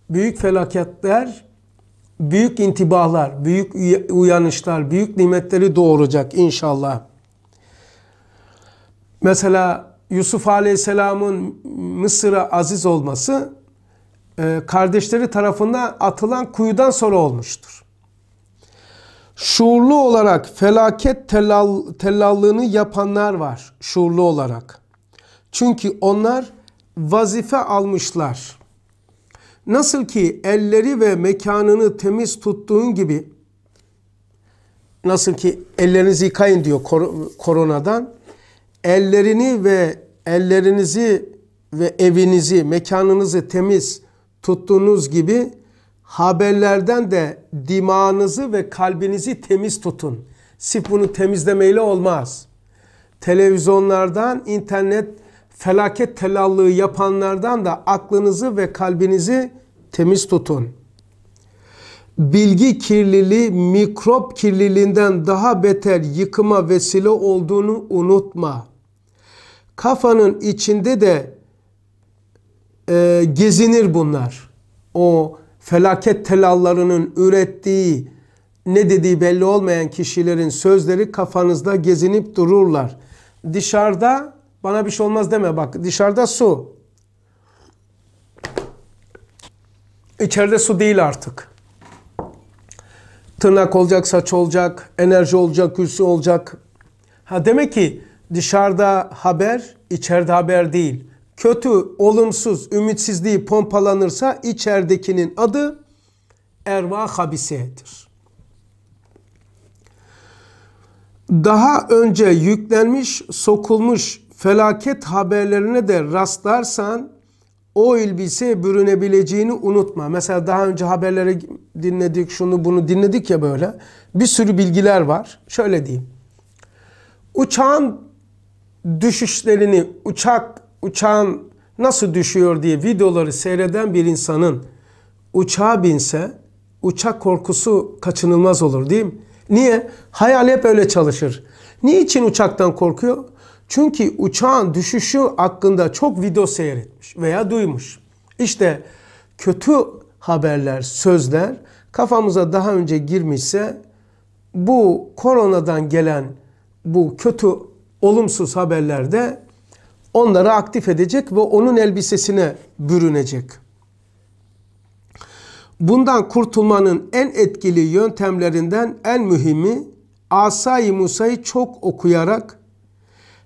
Büyük felaketler, büyük intibalar, büyük uyanışlar, büyük nimetleri doğuracak inşallah. Mesela Yusuf Aleyhisselam'ın Mısır'a aziz olması e, kardeşleri tarafından atılan kuyudan sonra olmuştur. Şuurlu olarak felaket tellal, tellallığını yapanlar var şuurlu olarak. Çünkü onlar vazife almışlar. Nasıl ki elleri ve mekanını temiz tuttuğun gibi nasıl ki ellerinizi yıkayın diyor kor koronadan. Ellerini ve ellerinizi ve evinizi, mekanınızı temiz tuttuğunuz gibi haberlerden de dimağınızı ve kalbinizi temiz tutun. Sif bunu temizlemeyle olmaz. Televizyonlardan, internet felaket telallığı yapanlardan da aklınızı ve kalbinizi temiz tutun. Bilgi kirliliği mikrop kirliliğinden daha beter yıkıma vesile olduğunu unutma. Kafanın içinde de e, gezinir bunlar. O felaket telallarının ürettiği ne dediği belli olmayan kişilerin sözleri kafanızda gezinip dururlar. Dışarıda bana bir şey olmaz deme bak dışarıda su. İçeride su değil artık. Tırnak olacak, saç olacak, enerji olacak, üssü olacak. Ha demek ki dışarıda haber, içeride haber değil kötü, olumsuz, ümitsizliği pompalanırsa içerdekinin adı erva habisedir. Daha önce yüklenmiş, sokulmuş felaket haberlerine de rastlarsan o elbise bürünebileceğini unutma. Mesela daha önce haberleri dinledik, şunu bunu dinledik ya böyle. Bir sürü bilgiler var. Şöyle diyeyim. Uçağın düşüşlerini, uçak uçağın nasıl düşüyor diye videoları seyreden bir insanın uçağa binse uçak korkusu kaçınılmaz olur değil mi? Niye? Hayal hep öyle çalışır. Niçin uçaktan korkuyor? Çünkü uçağın düşüşü hakkında çok video seyretmiş veya duymuş. İşte kötü haberler, sözler kafamıza daha önce girmişse bu koronadan gelen bu kötü olumsuz haberlerde onları aktif edecek ve onun elbisesine bürünecek. Bundan kurtulmanın en etkili yöntemlerinden en mühimi Asayi Musa'yı çok okuyarak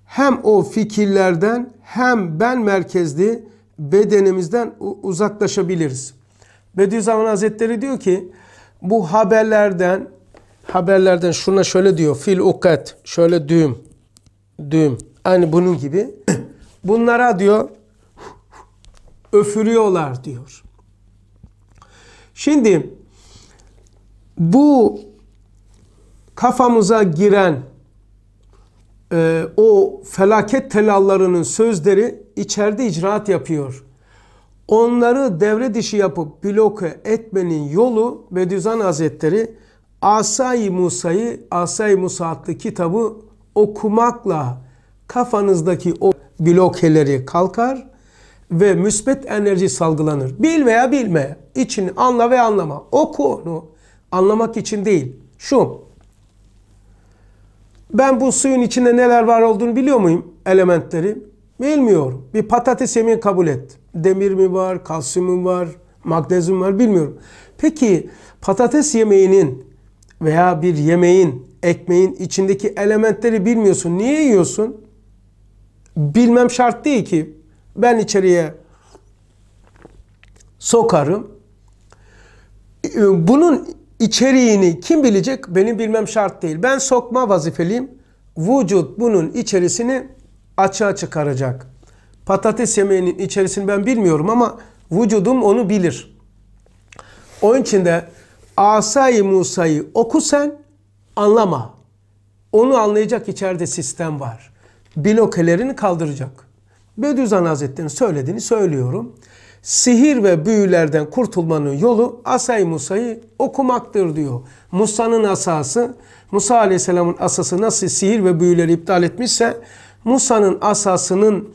hem o fikirlerden hem ben merkezli bedenimizden uzaklaşabiliriz. Bediüzzaman Hazretleri diyor ki bu haberlerden haberlerden şuna şöyle diyor fil ukat şöyle düğüm düğüm aynı bunun gibi Bunlara diyor öfürüyorlar diyor. Şimdi bu kafamıza giren e, o felaket telallarının sözleri içeride icraat yapıyor. Onları devre dışı yapıp bloke etmenin yolu Bediüzzaman Hazretleri Asay-i Musa'yı, Asay-i Musa adlı kitabı okumakla kafanızdaki o blokeleri kalkar ve müsbet enerji salgılanır. Bil veya bilme, için anla ve anlama. O konu anlamak için değil. Şu, ben bu suyun içinde neler var olduğunu biliyor muyum elementleri? Bilmiyorum. Bir patates yemeği kabul et. Demir mi var, kalsiyum mu var, magnezyum var bilmiyorum. Peki patates yemeğinin veya bir yemeğin, ekmeğin içindeki elementleri bilmiyorsun. Niye yiyorsun? bilmem şart değil ki. Ben içeriye sokarım. Ee, bunun içeriğini kim bilecek? Benim bilmem şart değil. Ben sokma vazifeliyim. Vücut bunun içerisini açığa çıkaracak. Patates yemeğinin içerisini ben bilmiyorum ama vücudum onu bilir. Onun için de Asay-ı Musa'yı oku sen anlama. Onu anlayacak içeride sistem var blokelerini kaldıracak. Bediüzzaman Hazretleri'nin söylediğini söylüyorum. Sihir ve büyülerden kurtulmanın yolu Asay Musa'yı okumaktır diyor. Musa'nın asası, Musa Aleyhisselam'ın asası nasıl sihir ve büyüleri iptal etmişse Musa'nın asasının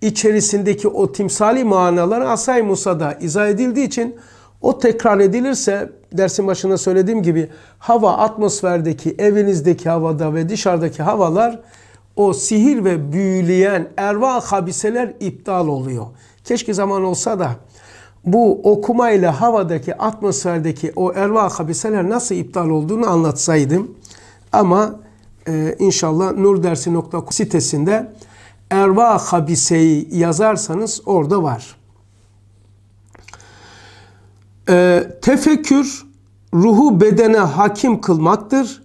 içerisindeki o timsali manaları Asay Musa'da izah edildiği için o tekrar edilirse dersin başında söylediğim gibi hava atmosferdeki, evinizdeki havada ve dışarıdaki havalar o sihir ve büyüleyen erva habiseler iptal oluyor. Keşke zaman olsa da bu okumayla havadaki atmosferdeki o erva habiseler nasıl iptal olduğunu anlatsaydım. Ama e, inşallah nurdersi.com sitesinde erva habiseyi yazarsanız orada var. E, tefekkür ruhu bedene hakim kılmaktır.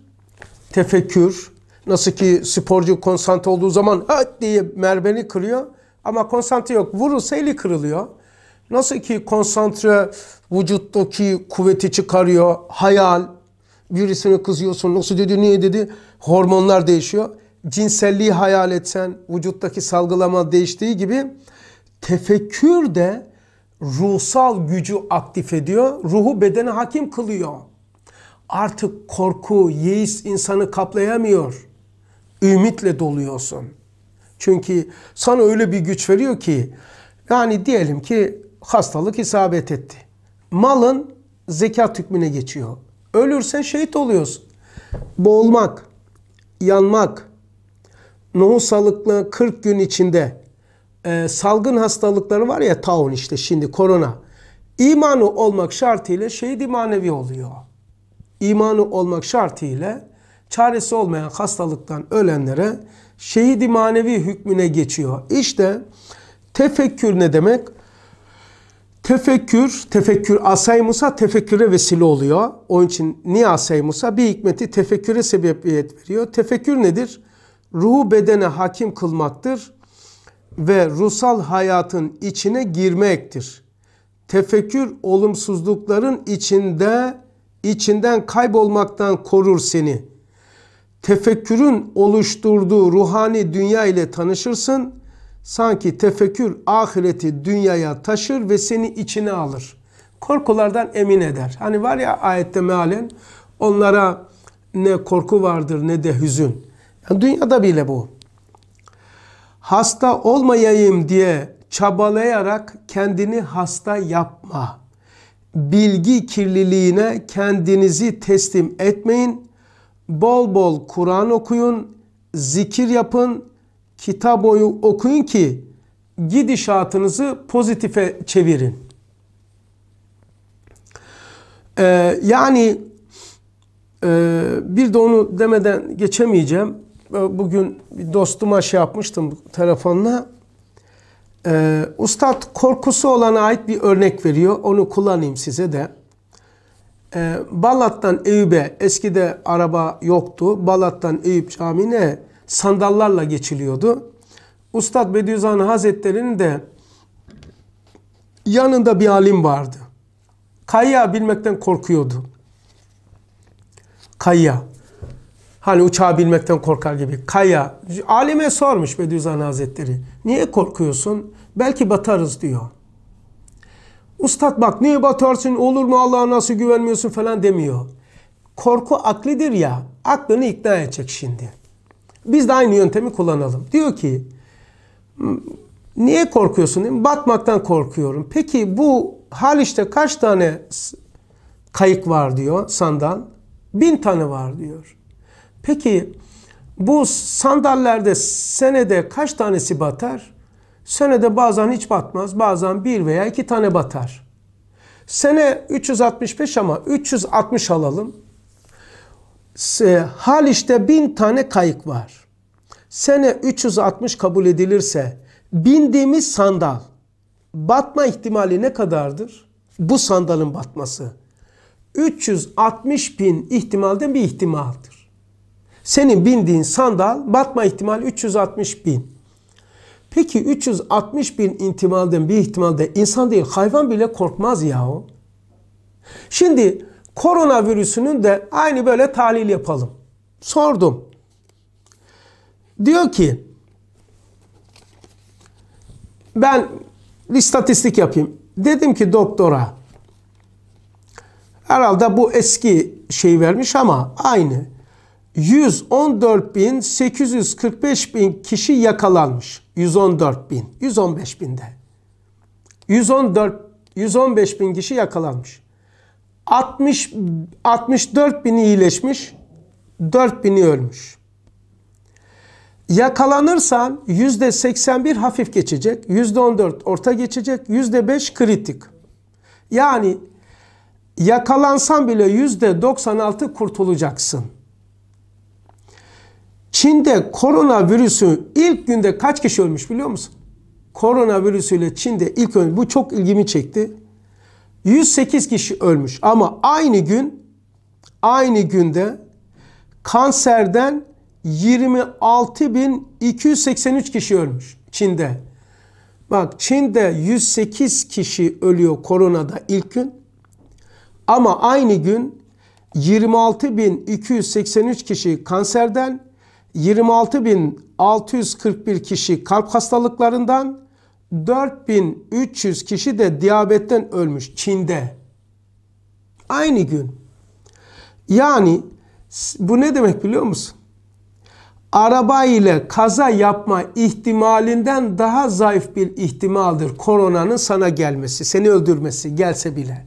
Tefekkür Nasıl ki sporcu konsantre olduğu zaman hat diye mermeni kırıyor ama konsantre yok. Vurursa eli kırılıyor. Nasıl ki konsantre vücuttaki kuvveti çıkarıyor, hayal, birisine kızıyorsun, nasıl dedi, niye dedi, hormonlar değişiyor. Cinselliği hayal etsen, vücuttaki salgılama değiştiği gibi tefekkür de ruhsal gücü aktif ediyor, ruhu bedene hakim kılıyor. Artık korku, yeis insanı kaplayamıyor ümitle doluyorsun. Çünkü sana öyle bir güç veriyor ki yani diyelim ki hastalık isabet etti. Malın zekat hükmüne geçiyor. Ölürsen şehit oluyorsun. Boğulmak, yanmak, nohusalıklı 40 gün içinde e, salgın hastalıkları var ya taun işte şimdi korona. İmanı olmak şartıyla şehidi manevi oluyor. İmanı olmak şartıyla çaresi olmayan hastalıktan ölenlere şehidi manevi hükmüne geçiyor. İşte tefekkür ne demek? Tefekkür, tefekkür asay Musa tefekküre vesile oluyor. Onun için niye asay Musa? Bir hikmeti tefekküre sebebiyet veriyor. Tefekkür nedir? Ruhu bedene hakim kılmaktır ve ruhsal hayatın içine girmektir. Tefekkür olumsuzlukların içinde içinden kaybolmaktan korur seni tefekkürün oluşturduğu ruhani dünya ile tanışırsın. Sanki tefekkür ahireti dünyaya taşır ve seni içine alır. Korkulardan emin eder. Hani var ya ayette mealen onlara ne korku vardır ne de hüzün. Yani dünyada bile bu. Hasta olmayayım diye çabalayarak kendini hasta yapma. Bilgi kirliliğine kendinizi teslim etmeyin bol bol Kur'an okuyun, zikir yapın, kitap okuyun ki gidişatınızı pozitife çevirin. Ee, yani e, bir de onu demeden geçemeyeceğim. Ee, bugün bir dostuma şey yapmıştım telefonla. Ee, Ustad korkusu olana ait bir örnek veriyor. Onu kullanayım size de. Ee, Balat'tan Eyüp'e eskide araba yoktu. Balat'tan Eyüp Camii'ne sandallarla geçiliyordu. Ustad Bediüzzaman Hazretleri'nin de yanında bir alim vardı. Kayya bilmekten korkuyordu. Kayya. Hani uçağı bilmekten korkar gibi. Kayya, Alime sormuş Bediüzzaman Hazretleri. Niye korkuyorsun? Belki batarız diyor. Ustad bak niye batarsın olur mu Allah'a nasıl güvenmiyorsun falan demiyor. Korku aklidir ya aklını ikna edecek şimdi. Biz de aynı yöntemi kullanalım. Diyor ki hmm, niye korkuyorsun? Batmaktan korkuyorum. Peki bu hal işte kaç tane kayık var diyor sandal. Bin tane var diyor. Peki bu sandallerde senede kaç tanesi batar? Senede bazen hiç batmaz, bazen bir veya iki tane batar. Sene 365 ama 360 alalım. Haliç'te bin tane kayık var. Sene 360 kabul edilirse bindiğimiz sandal batma ihtimali ne kadardır? Bu sandalın batması 360 bin ihtimalden bir ihtimaldir. Senin bindiğin sandal batma ihtimali 360 bin. Peki 360 bin ihtimalden bir ihtimalde insan değil hayvan bile korkmaz yahu. Şimdi koronavirüsünün de aynı böyle tahlil yapalım. Sordum. Diyor ki ben istatistik yapayım. Dedim ki doktora herhalde bu eski şey vermiş ama aynı. 114.845 bin kişi yakalanmış. 114 bin, 115 binde. 114, 115 bin kişi yakalanmış. 60, 64 bini iyileşmiş, 4 bini ölmüş. Yakalanırsan yüzde %81 hafif geçecek, yüzde %14 orta geçecek, yüzde %5 kritik. Yani yakalansan bile yüzde %96 kurtulacaksın. Çin'de koronavirüsü ilk günde kaç kişi ölmüş biliyor musun? Koronavirüsüyle Çin'de ilk ölmüş. Bu çok ilgimi çekti. 108 kişi ölmüş ama aynı gün aynı günde kanserden 26.283 kişi ölmüş Çin'de. Bak Çin'de 108 kişi ölüyor koronada ilk gün. Ama aynı gün 26.283 kişi kanserden 26.641 kişi kalp hastalıklarından 4.300 kişi de diyabetten ölmüş Çin'de. Aynı gün. Yani bu ne demek biliyor musun? Araba ile kaza yapma ihtimalinden daha zayıf bir ihtimaldir koronanın sana gelmesi, seni öldürmesi gelse bile.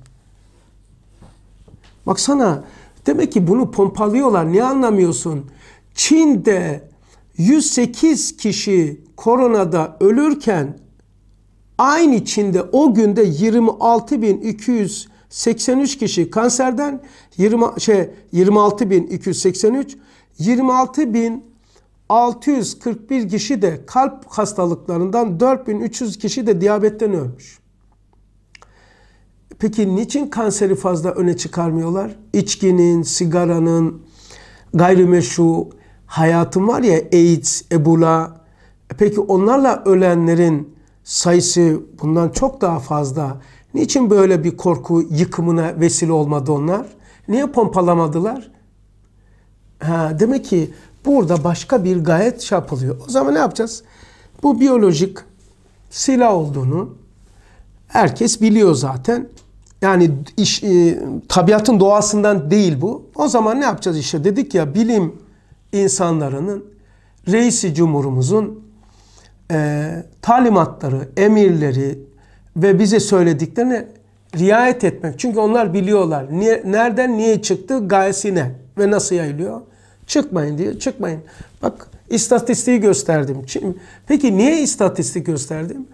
Baksana demek ki bunu pompalıyorlar. ne anlamıyorsun? Çin'de 108 kişi koronada ölürken aynı Çin'de o günde 26.283 kişi kanserden 20 şey 26.283 26.641 kişi de kalp hastalıklarından 4.300 kişi de diyabetten ölmüş. Peki niçin kanseri fazla öne çıkarmıyorlar? İçkinin, sigaranın, gayrimeşru hayatım var ya AIDS, Ebola. Peki onlarla ölenlerin sayısı bundan çok daha fazla. Niçin böyle bir korku yıkımına vesile olmadı onlar? Niye pompalamadılar? Ha, demek ki burada başka bir gayet şey O zaman ne yapacağız? Bu biyolojik silah olduğunu herkes biliyor zaten. Yani iş, e, tabiatın doğasından değil bu. O zaman ne yapacağız işte? Dedik ya bilim insanlarının reisi cumhurumuzun e, talimatları, emirleri ve bize söylediklerini riayet etmek. Çünkü onlar biliyorlar niye, nereden niye çıktı, gayesi ne ve nasıl yayılıyor. Çıkmayın diyor çıkmayın. Bak istatistiği gösterdim. Şimdi, peki niye istatistik gösterdim?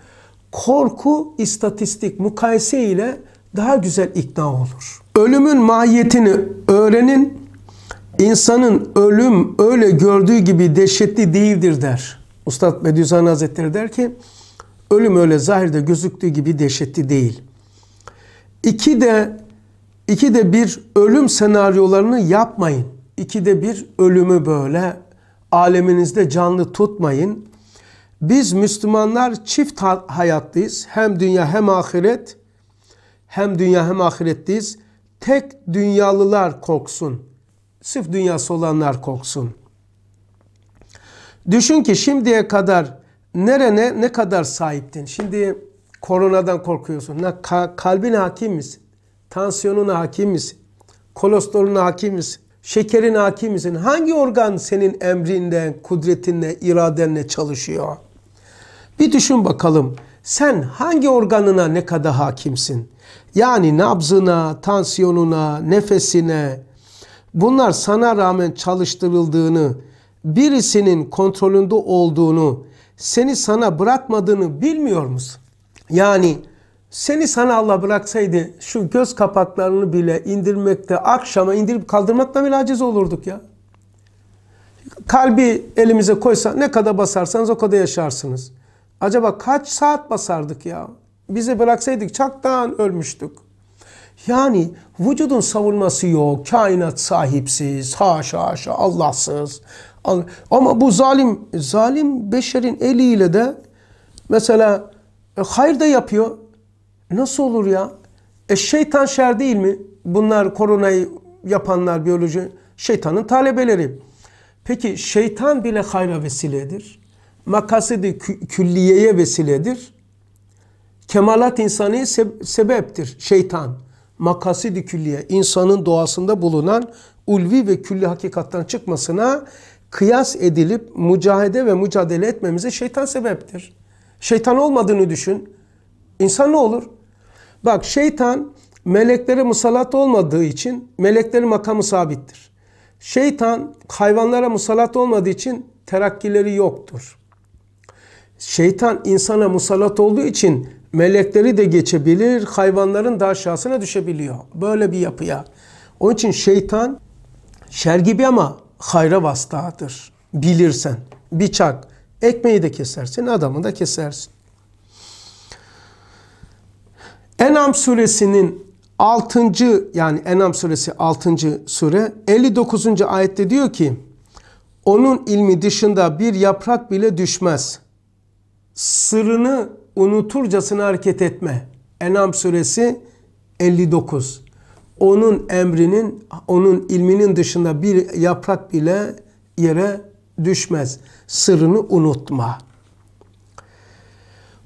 Korku istatistik mukayese ile daha güzel ikna olur. Ölümün mahiyetini öğrenin İnsanın ölüm öyle gördüğü gibi dehşetli değildir der. Ustad Bediüzzaman Hazretleri der ki ölüm öyle zahirde gözüktüğü gibi dehşetli değil. İki de iki de bir ölüm senaryolarını yapmayın. İki de bir ölümü böyle aleminizde canlı tutmayın. Biz Müslümanlar çift hayattayız, Hem dünya hem ahiret. Hem dünya hem ahiretteyiz. Tek dünyalılar korksun sırf dünyası olanlar korksun. Düşün ki şimdiye kadar nerene ne kadar sahiptin? Şimdi koronadan korkuyorsun. Ne, ka hakim misin? Tansiyonun hakim misin? Kolesterolün hakim misin? Şekerin hakim misin? Hangi organ senin emrinle, kudretinle, iradenle çalışıyor? Bir düşün bakalım. Sen hangi organına ne kadar hakimsin? Yani nabzına, tansiyonuna, nefesine, bunlar sana rağmen çalıştırıldığını, birisinin kontrolünde olduğunu, seni sana bırakmadığını bilmiyor musun? Yani seni sana Allah bıraksaydı şu göz kapaklarını bile indirmekte, akşama indirip kaldırmakla bile aciz olurduk ya. Kalbi elimize koysa ne kadar basarsanız o kadar yaşarsınız. Acaba kaç saat basardık ya? Bizi bıraksaydık çaktan ölmüştük. Yani vücudun savunması yok, kainat sahipsiz, haşa haşa Allahsız. Ama bu zalim, zalim beşerin eliyle de mesela e, hayır da yapıyor. Nasıl olur ya? E şeytan şer değil mi? Bunlar koronayı yapanlar biyoloji şeytanın talebeleri. Peki şeytan bile hayra vesiledir. Makasidi kü külliyeye vesiledir. Kemalat insani sebeptir şeytan makasidi külliye, insanın doğasında bulunan ulvi ve külli hakikattan çıkmasına kıyas edilip mücahede ve mücadele etmemize şeytan sebeptir. Şeytan olmadığını düşün. İnsan ne olur? Bak şeytan meleklere musallat olmadığı için meleklerin makamı sabittir. Şeytan hayvanlara musallat olmadığı için terakkileri yoktur. Şeytan insana musallat olduğu için melekleri de geçebilir, hayvanların da aşağısına düşebiliyor. Böyle bir yapıya. Onun için şeytan şer gibi ama hayra vastadır. Bilirsen bıçak ekmeği de kesersin, adamı da kesersin. Enam suresinin 6. yani Enam suresi 6. sure 59. ayette diyor ki onun ilmi dışında bir yaprak bile düşmez. Sırrını unuturcasına hareket etme. Enam suresi 59. Onun emrinin, onun ilminin dışında bir yaprak bile yere düşmez. Sırrını unutma.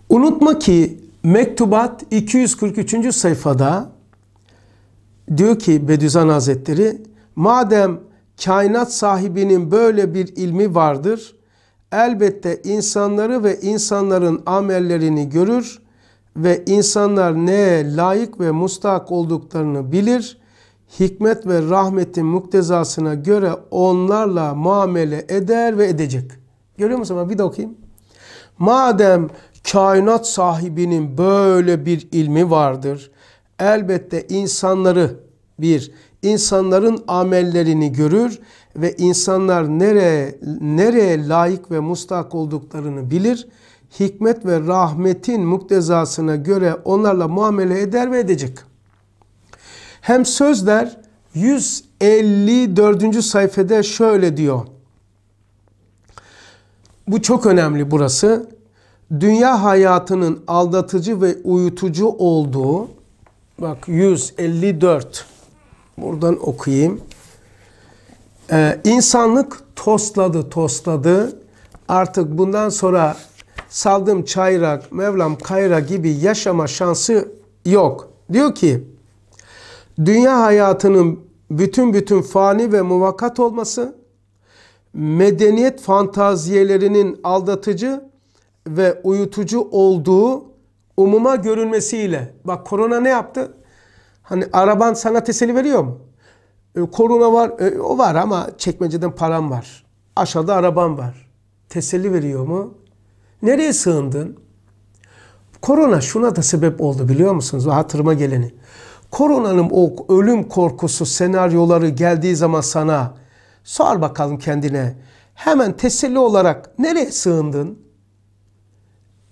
Unutma ki mektubat 243. sayfada diyor ki Bediüzzaman Hazretleri madem kainat sahibinin böyle bir ilmi vardır elbette insanları ve insanların amellerini görür ve insanlar neye layık ve mustahak olduklarını bilir. Hikmet ve rahmetin muktezasına göre onlarla muamele eder ve edecek. Görüyor musun? Ben bir de okuyayım. Madem kainat sahibinin böyle bir ilmi vardır, elbette insanları bir, insanların amellerini görür ve insanlar nereye, nereye layık ve mustak olduklarını bilir. Hikmet ve rahmetin muktezasına göre onlarla muamele eder ve edecek. Hem sözler 154. sayfede şöyle diyor. Bu çok önemli burası. Dünya hayatının aldatıcı ve uyutucu olduğu bak 154 buradan okuyayım. Ee, insanlık tosladı tosladı. Artık bundan sonra saldım Çayra, Mevlam kayra gibi yaşama şansı yok. Diyor ki dünya hayatının bütün bütün fani ve muvakkat olması medeniyet fantaziyelerinin aldatıcı ve uyutucu olduğu umuma görünmesiyle. Bak korona ne yaptı? Hani araban sana teselli veriyor mu? E, korona var, e, o var ama çekmeceden param var. Aşağıda arabam var. Teselli veriyor mu? Nereye sığındın? Korona şuna da sebep oldu biliyor musunuz? O hatırıma geleni. Koronanın o ölüm korkusu senaryoları geldiği zaman sana sor bakalım kendine. Hemen teselli olarak nereye sığındın?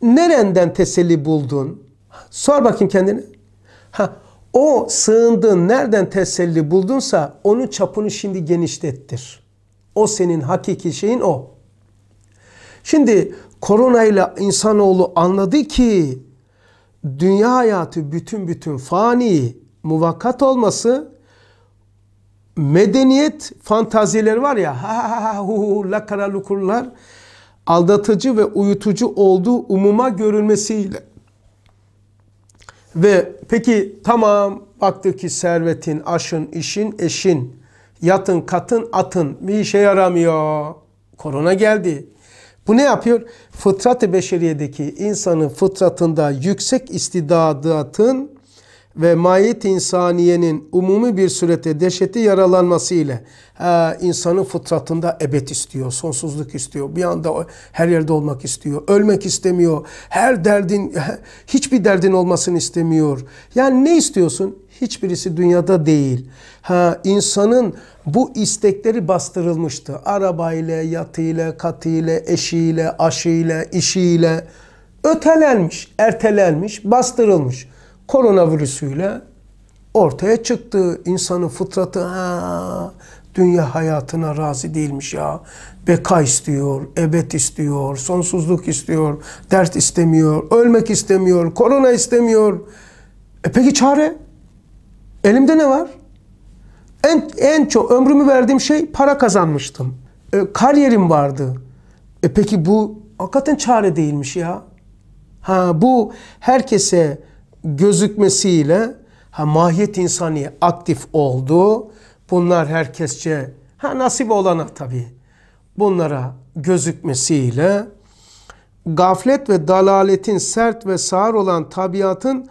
Nerenden teselli buldun? Sor bakayım kendine. Ha, o sığındığın nereden teselli buldunsa onun çapını şimdi genişlettir. O senin hakiki şeyin o. Şimdi koronayla insanoğlu anladı ki dünya hayatı bütün bütün fani, muvakkat olması medeniyet fantazileri var ya ha ha ha hu hu lakara aldatıcı ve uyutucu olduğu umuma görülmesiyle ve peki tamam baktık ki servetin, aşın, işin, eşin, yatın, katın, atın bir işe yaramıyor. Korona geldi. Bu ne yapıyor? Fıtrat-ı beşeriyedeki insanın fıtratında yüksek istidadatın ve mayit insaniyenin umumi bir surette dehşeti yaralanması ile e, insanın fıtratında ebed istiyor, sonsuzluk istiyor. Bir anda her yerde olmak istiyor. Ölmek istemiyor. Her derdin, hiçbir derdin olmasını istemiyor. Yani ne istiyorsun? Hiçbirisi dünyada değil. Ha, insanın bu istekleri bastırılmıştı. Arabayla, yatıyla, katıyla, eşiyle, aşıyla, işiyle ötelenmiş, ertelenmiş, bastırılmış koronavirüsüyle ortaya çıktı. İnsanın fıtratı ha, dünya hayatına razı değilmiş ya. Beka istiyor, ebed istiyor, sonsuzluk istiyor, dert istemiyor, ölmek istemiyor, korona istemiyor. E peki çare? Elimde ne var? En, en çok ömrümü verdiğim şey para kazanmıştım. E, kariyerim vardı. E peki bu hakikaten çare değilmiş ya. Ha bu herkese gözükmesiyle ha, mahiyet insani aktif oldu. Bunlar herkesçe ha, nasip olana tabi bunlara gözükmesiyle gaflet ve dalaletin sert ve sağır olan tabiatın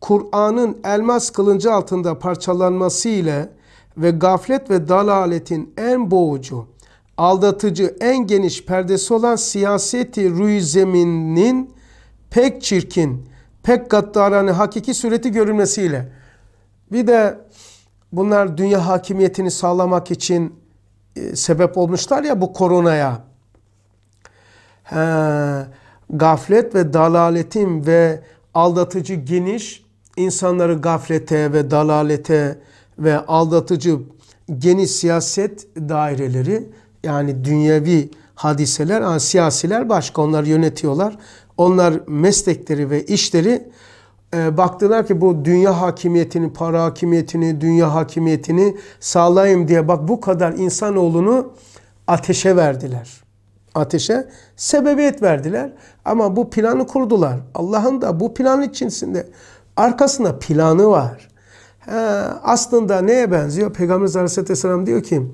Kur'an'ın elmas kılıncı altında parçalanması ile ve gaflet ve dalaletin en boğucu, aldatıcı, en geniş perdesi olan siyaseti rüy zemininin pek çirkin, pek gaddarane hani hakiki sureti görünmesiyle. Bir de bunlar dünya hakimiyetini sağlamak için e, sebep olmuşlar ya bu koronaya. He, gaflet ve dalaletin ve aldatıcı geniş insanları gaflete ve dalalete ve aldatıcı geniş siyaset daireleri yani dünyevi hadiseler, yani siyasiler başka onlar yönetiyorlar. Onlar meslekleri ve işleri e, baktılar ki bu dünya hakimiyetini, para hakimiyetini, dünya hakimiyetini sağlayayım diye bak bu kadar insanoğlunu ateşe verdiler. Ateşe sebebiyet verdiler. Ama bu planı kurdular. Allah'ın da bu plan içerisinde arkasında planı var. He, aslında neye benziyor? peygamber Aleyhisselatü Vesselam diyor ki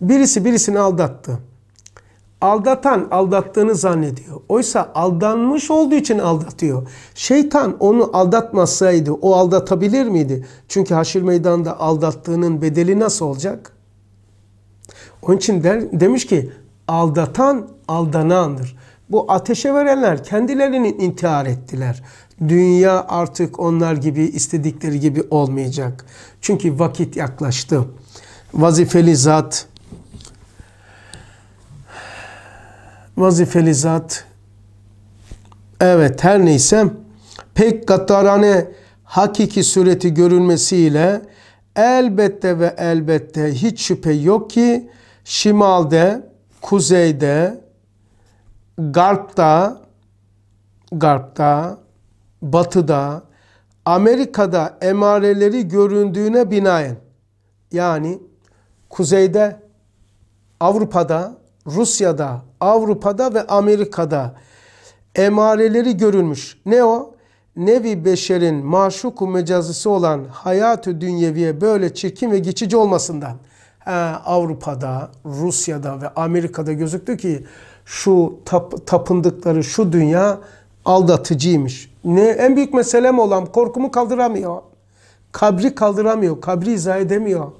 birisi birisini aldattı. Aldatan aldattığını zannediyor. Oysa aldanmış olduğu için aldatıyor. Şeytan onu aldatmasaydı o aldatabilir miydi? Çünkü haşir meydanda aldattığının bedeli nasıl olacak? Onun için der, demiş ki aldatan aldanandır. Bu ateşe verenler kendilerini intihar ettiler. Dünya artık onlar gibi istedikleri gibi olmayacak. Çünkü vakit yaklaştı. Vazifeli zat vazifeli zat evet her neyse pek gatarane hakiki sureti görülmesiyle elbette ve elbette hiç şüphe yok ki şimalde, kuzeyde, garpta, garpta, batıda, Amerika'da emareleri göründüğüne binaen yani kuzeyde, Avrupa'da, Rusya'da, Avrupa'da ve Amerika'da emareleri görülmüş. Ne o? Nevi beşerin maşuku mecazisi olan hayatı dünyeviye böyle çirkin ve geçici olmasından. Ha, Avrupa'da, Rusya'da ve Amerika'da gözüktü ki şu tap, tapındıkları şu dünya aldatıcıymış. Ne en büyük meselem olan korkumu kaldıramıyor. Kabri kaldıramıyor, kabri izah edemiyor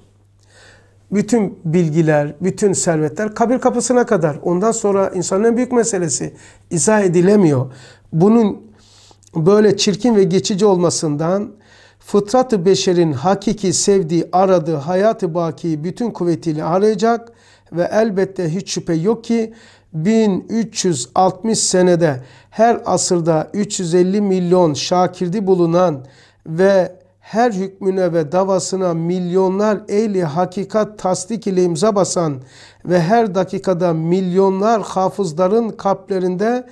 bütün bilgiler, bütün servetler kabir kapısına kadar. Ondan sonra insanın en büyük meselesi izah edilemiyor. Bunun böyle çirkin ve geçici olmasından fıtratı ı beşerin hakiki sevdiği, aradığı hayatı baki bütün kuvvetiyle arayacak ve elbette hiç şüphe yok ki 1360 senede her asırda 350 milyon şakirdi bulunan ve her hükmüne ve davasına milyonlar ehli hakikat tasdik ile imza basan ve her dakikada milyonlar hafızların kalplerinde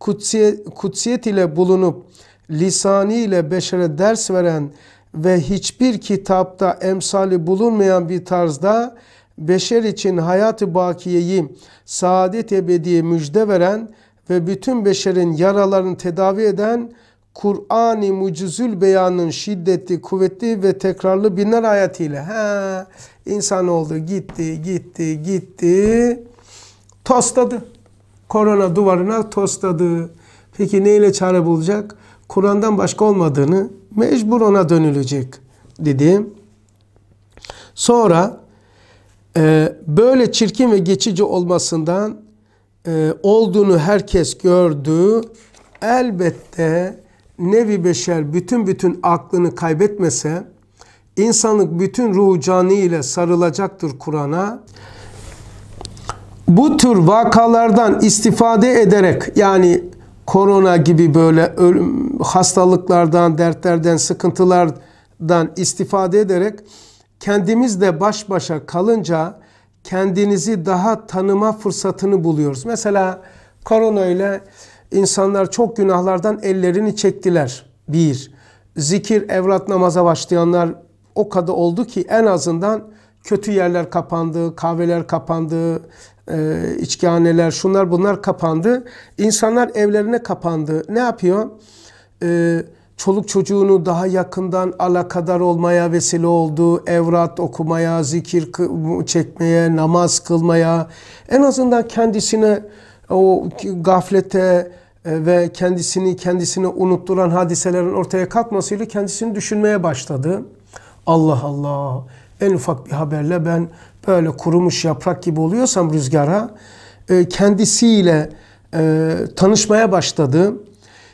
kutsiye, kutsiyet ile bulunup lisani ile beşere ders veren ve hiçbir kitapta emsali bulunmayan bir tarzda beşer için hayatı bakiyeyi saadet ebediye müjde veren ve bütün beşerin yaralarını tedavi eden Kur'an-ı mucizül beyanın şiddeti, kuvveti ve tekrarlı binler ayetiyle he, insan oldu gitti, gitti, gitti. Tosladı. Korona duvarına tosladı. Peki neyle çare bulacak? Kur'an'dan başka olmadığını mecbur ona dönülecek dedim. Sonra e, böyle çirkin ve geçici olmasından e, olduğunu herkes gördü. Elbette nevi beşer bütün bütün aklını kaybetmese insanlık bütün ruhu canı ile sarılacaktır Kur'an'a. Bu tür vakalardan istifade ederek yani korona gibi böyle ölüm, hastalıklardan, dertlerden, sıkıntılardan istifade ederek kendimizle baş başa kalınca kendinizi daha tanıma fırsatını buluyoruz. Mesela korona ile İnsanlar çok günahlardan ellerini çektiler. Bir, zikir, evlat namaza başlayanlar o kadar oldu ki en azından kötü yerler kapandı, kahveler kapandı, e, içkihaneler, şunlar bunlar kapandı. İnsanlar evlerine kapandı. Ne yapıyor? E, çoluk çocuğunu daha yakından alakadar olmaya vesile oldu. Evrat okumaya, zikir çekmeye, namaz kılmaya, en azından kendisine o gaflete, e, ve kendisini kendisini unutturan hadiselerin ortaya kalkmasıyla kendisini düşünmeye başladı. Allah Allah en ufak bir haberle ben böyle kurumuş yaprak gibi oluyorsam rüzgara e, kendisiyle e, tanışmaya başladı.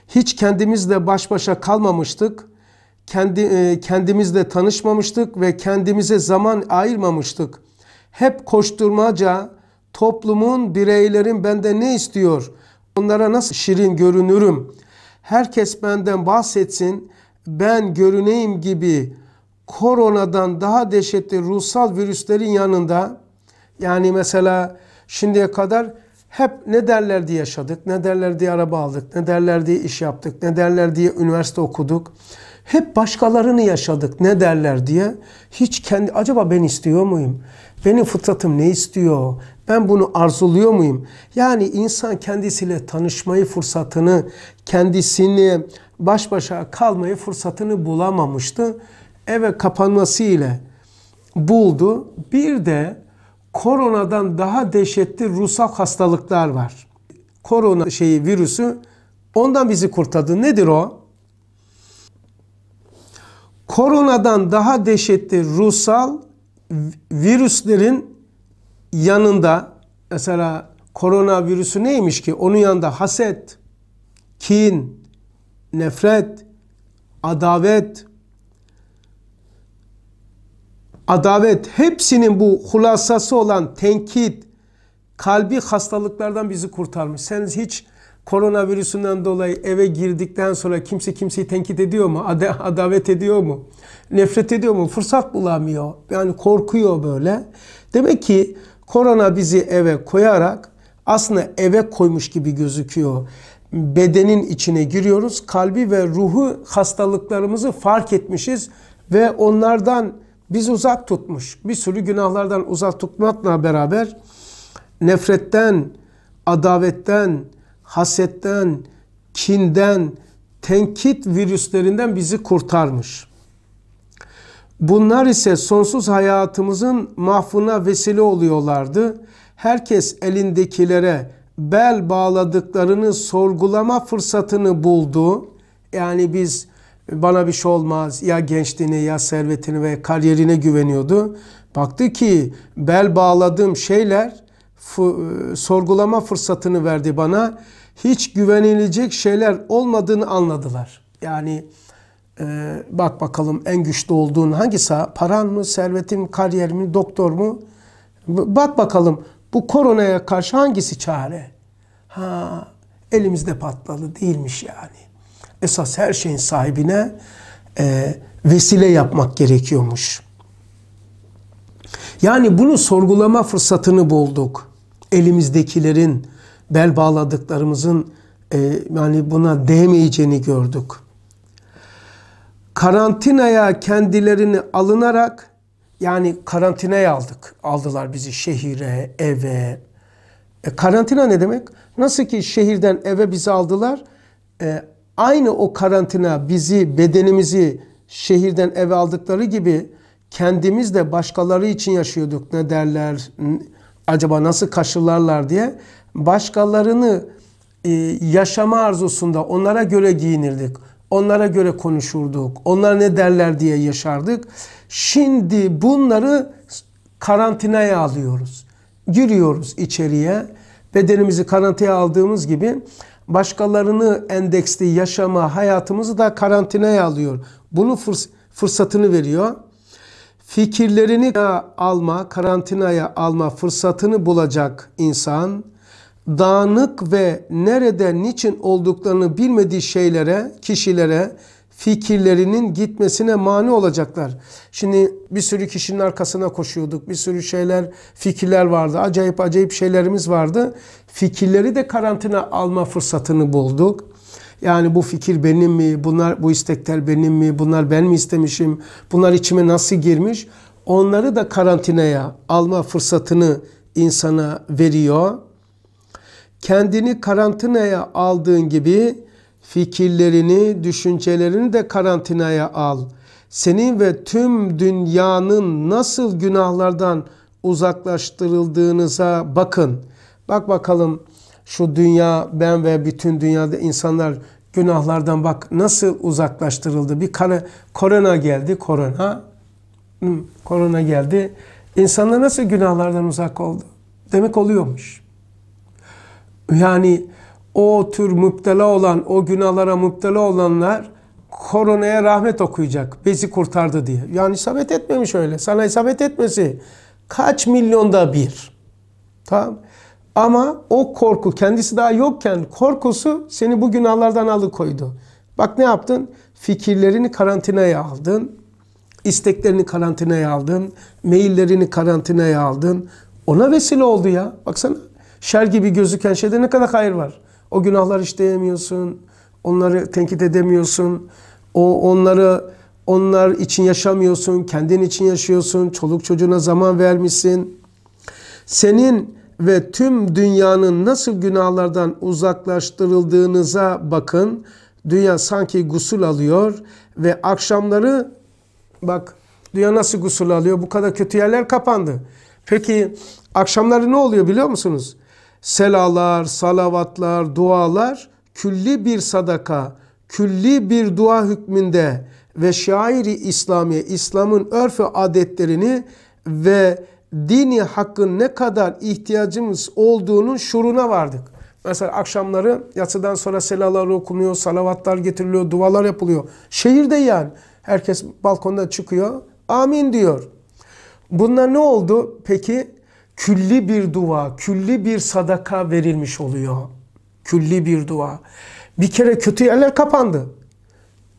Hiç kendimizle baş başa kalmamıştık. Kendi, kendimizle tanışmamıştık ve kendimize zaman ayırmamıştık. Hep koşturmaca toplumun, bireylerin benden ne istiyor?'' Onlara nasıl şirin görünürüm, herkes benden bahsetsin, ben görüneyim gibi koronadan daha dehşetli ruhsal virüslerin yanında yani mesela şimdiye kadar hep ne derler diye yaşadık, ne derler diye araba aldık, ne derler diye iş yaptık, ne derler diye üniversite okuduk. Hep başkalarını yaşadık ne derler diye. Hiç kendi acaba ben istiyor muyum? Benim fıtratım ne istiyor? Ben bunu arzuluyor muyum? Yani insan kendisiyle tanışmayı fırsatını, kendisini baş başa kalmayı fırsatını bulamamıştı. Eve kapanması ile buldu. Bir de koronadan daha dehşetli ruhsal hastalıklar var. Korona şeyi virüsü ondan bizi kurtardı. Nedir o? koronadan daha dehşetli ruhsal virüslerin yanında mesela korona virüsü neymiş ki? Onun yanında haset, kin, nefret, adavet, adavet hepsinin bu hulasası olan tenkit, kalbi hastalıklardan bizi kurtarmış. Sen hiç koronavirüsünden dolayı eve girdikten sonra kimse kimseyi tenkit ediyor mu? Ad adavet ediyor mu? Nefret ediyor mu? Fırsat bulamıyor. Yani korkuyor böyle. Demek ki korona bizi eve koyarak aslında eve koymuş gibi gözüküyor. Bedenin içine giriyoruz. Kalbi ve ruhu hastalıklarımızı fark etmişiz ve onlardan biz uzak tutmuş. Bir sürü günahlardan uzak tutmakla beraber nefretten, adavetten, hasetten, kinden, tenkit virüslerinden bizi kurtarmış. Bunlar ise sonsuz hayatımızın mahfuna vesile oluyorlardı. Herkes elindekilere bel bağladıklarını sorgulama fırsatını buldu. Yani biz bana bir şey olmaz ya gençliğine ya servetine ve kariyerine güveniyordu. Baktı ki bel bağladığım şeyler sorgulama fırsatını verdi bana hiç güvenilecek şeyler olmadığını anladılar. Yani e, bak bakalım en güçlü olduğun hangisi? Paran mı, servetin kariyer mi, doktor mu? Bak bakalım bu koronaya karşı hangisi çare? Ha elimizde patladı değilmiş yani. Esas her şeyin sahibine e, vesile yapmak gerekiyormuş. Yani bunu sorgulama fırsatını bulduk. Elimizdekilerin, bel bağladıklarımızın e, yani buna değmeyeceğini gördük. Karantinaya kendilerini alınarak yani karantinaya aldık. Aldılar bizi şehire, eve. E, karantina ne demek? Nasıl ki şehirden eve bizi aldılar. E, aynı o karantina bizi, bedenimizi şehirden eve aldıkları gibi kendimiz de başkaları için yaşıyorduk. Ne derler, acaba nasıl karşılarlar diye başkalarını e, yaşama arzusunda onlara göre giyinirdik. Onlara göre konuşurduk. Onlar ne derler diye yaşardık. Şimdi bunları karantinaya alıyoruz. Giriyoruz içeriye. Bedenimizi karantinaya aldığımız gibi başkalarını endeksli yaşama hayatımızı da karantinaya alıyor. Bunu fırs fırsatını veriyor. Fikirlerini alma, karantinaya alma fırsatını bulacak insan dağınık ve nerede niçin olduklarını bilmediği şeylere, kişilere fikirlerinin gitmesine mani olacaklar. Şimdi bir sürü kişinin arkasına koşuyorduk. Bir sürü şeyler, fikirler vardı. Acayip acayip şeylerimiz vardı. Fikirleri de karantina alma fırsatını bulduk. Yani bu fikir benim mi? Bunlar bu istekler benim mi? Bunlar ben mi istemişim? Bunlar içime nasıl girmiş? Onları da karantinaya alma fırsatını insana veriyor kendini karantinaya aldığın gibi fikirlerini, düşüncelerini de karantinaya al. Senin ve tüm dünyanın nasıl günahlardan uzaklaştırıldığınıza bakın. Bak bakalım şu dünya ben ve bütün dünyada insanlar günahlardan bak nasıl uzaklaştırıldı. Bir kare, korona geldi, korona. Hmm, korona geldi. İnsanlar nasıl günahlardan uzak oldu? Demek oluyormuş yani o tür müptela olan, o günahlara müptela olanlar koronaya rahmet okuyacak. Bizi kurtardı diye. Yani isabet etmemiş öyle. Sana isabet etmesi kaç milyonda bir. Tamam ama o korku kendisi daha yokken korkusu seni bu günahlardan alıkoydu. Bak ne yaptın? Fikirlerini karantinaya aldın. isteklerini karantinaya aldın. Maillerini karantinaya aldın. Ona vesile oldu ya. Baksana şer gibi gözüken şeyde ne kadar hayır var. O günahlar işleyemiyorsun. Onları tenkit edemiyorsun. O onları onlar için yaşamıyorsun. Kendin için yaşıyorsun. Çoluk çocuğuna zaman vermişsin. Senin ve tüm dünyanın nasıl günahlardan uzaklaştırıldığınıza bakın. Dünya sanki gusül alıyor ve akşamları bak dünya nasıl gusül alıyor? Bu kadar kötü yerler kapandı. Peki akşamları ne oluyor biliyor musunuz? selalar, salavatlar, dualar külli bir sadaka, külli bir dua hükmünde ve şairi İslami, İslam'ın örf ve adetlerini ve dini hakkın ne kadar ihtiyacımız olduğunun şuruna vardık. Mesela akşamları yatsıdan sonra selalar okunuyor, salavatlar getiriliyor, dualar yapılıyor. Şehirde yani. Herkes balkonda çıkıyor, amin diyor. Bunlar ne oldu? Peki külli bir dua, külli bir sadaka verilmiş oluyor. Külli bir dua. Bir kere kötü yerler kapandı.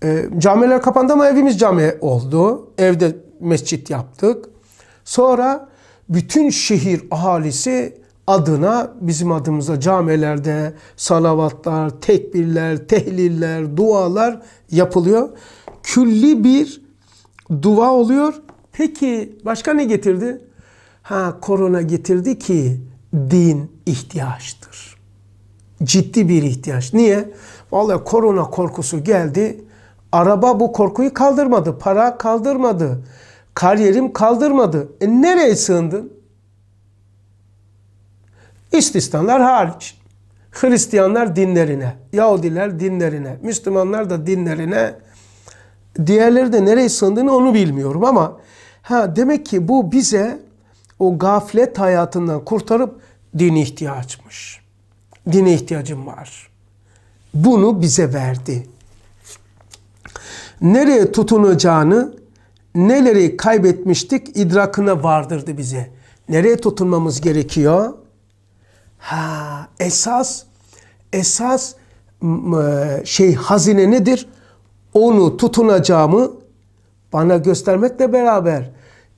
E, camiler kapandı ama evimiz cami oldu. Evde mescit yaptık. Sonra bütün şehir ahalisi adına bizim adımıza camilerde salavatlar, tekbirler, tehliller, dualar yapılıyor. Külli bir dua oluyor. Peki başka ne getirdi? Ha korona getirdi ki din ihtiyaçtır. Ciddi bir ihtiyaç. Niye? Vallahi korona korkusu geldi. Araba bu korkuyu kaldırmadı. Para kaldırmadı. Kariyerim kaldırmadı. E nereye sığındın? İstisnalar hariç. Hristiyanlar dinlerine, Yahudiler dinlerine, Müslümanlar da dinlerine. Diğerleri de nereye sığındığını onu bilmiyorum ama ha demek ki bu bize o gaflet hayatından kurtarıp dine ihtiyaçmış. Dine ihtiyacım var. Bunu bize verdi. Nereye tutunacağını, neleri kaybetmiştik idrakına vardırdı bize. Nereye tutunmamız gerekiyor? Ha, esas esas e, şey hazine nedir? Onu tutunacağımı bana göstermekle beraber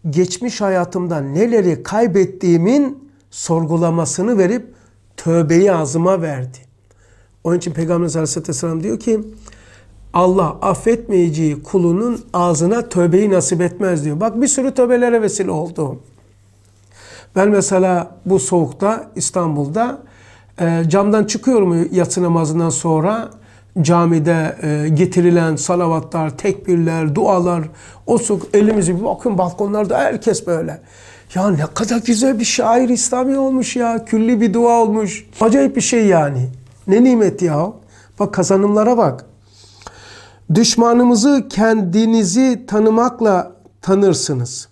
geçmiş hayatımda neleri kaybettiğimin sorgulamasını verip tövbeyi ağzıma verdi. Onun için Peygamber Aleyhisselam diyor ki Allah affetmeyeceği kulunun ağzına tövbeyi nasip etmez diyor. Bak bir sürü tövbelere vesile oldu. Ben mesela bu soğukta İstanbul'da e, camdan çıkıyorum yatsı namazından sonra camide e, getirilen salavatlar, tekbirler, dualar, o su elimizi bir bakın balkonlarda herkes böyle. Ya ne kadar güzel bir şair İslami olmuş ya. Külli bir dua olmuş. Acayip bir şey yani. Ne nimet ya. Bak kazanımlara bak. Düşmanımızı kendinizi tanımakla tanırsınız.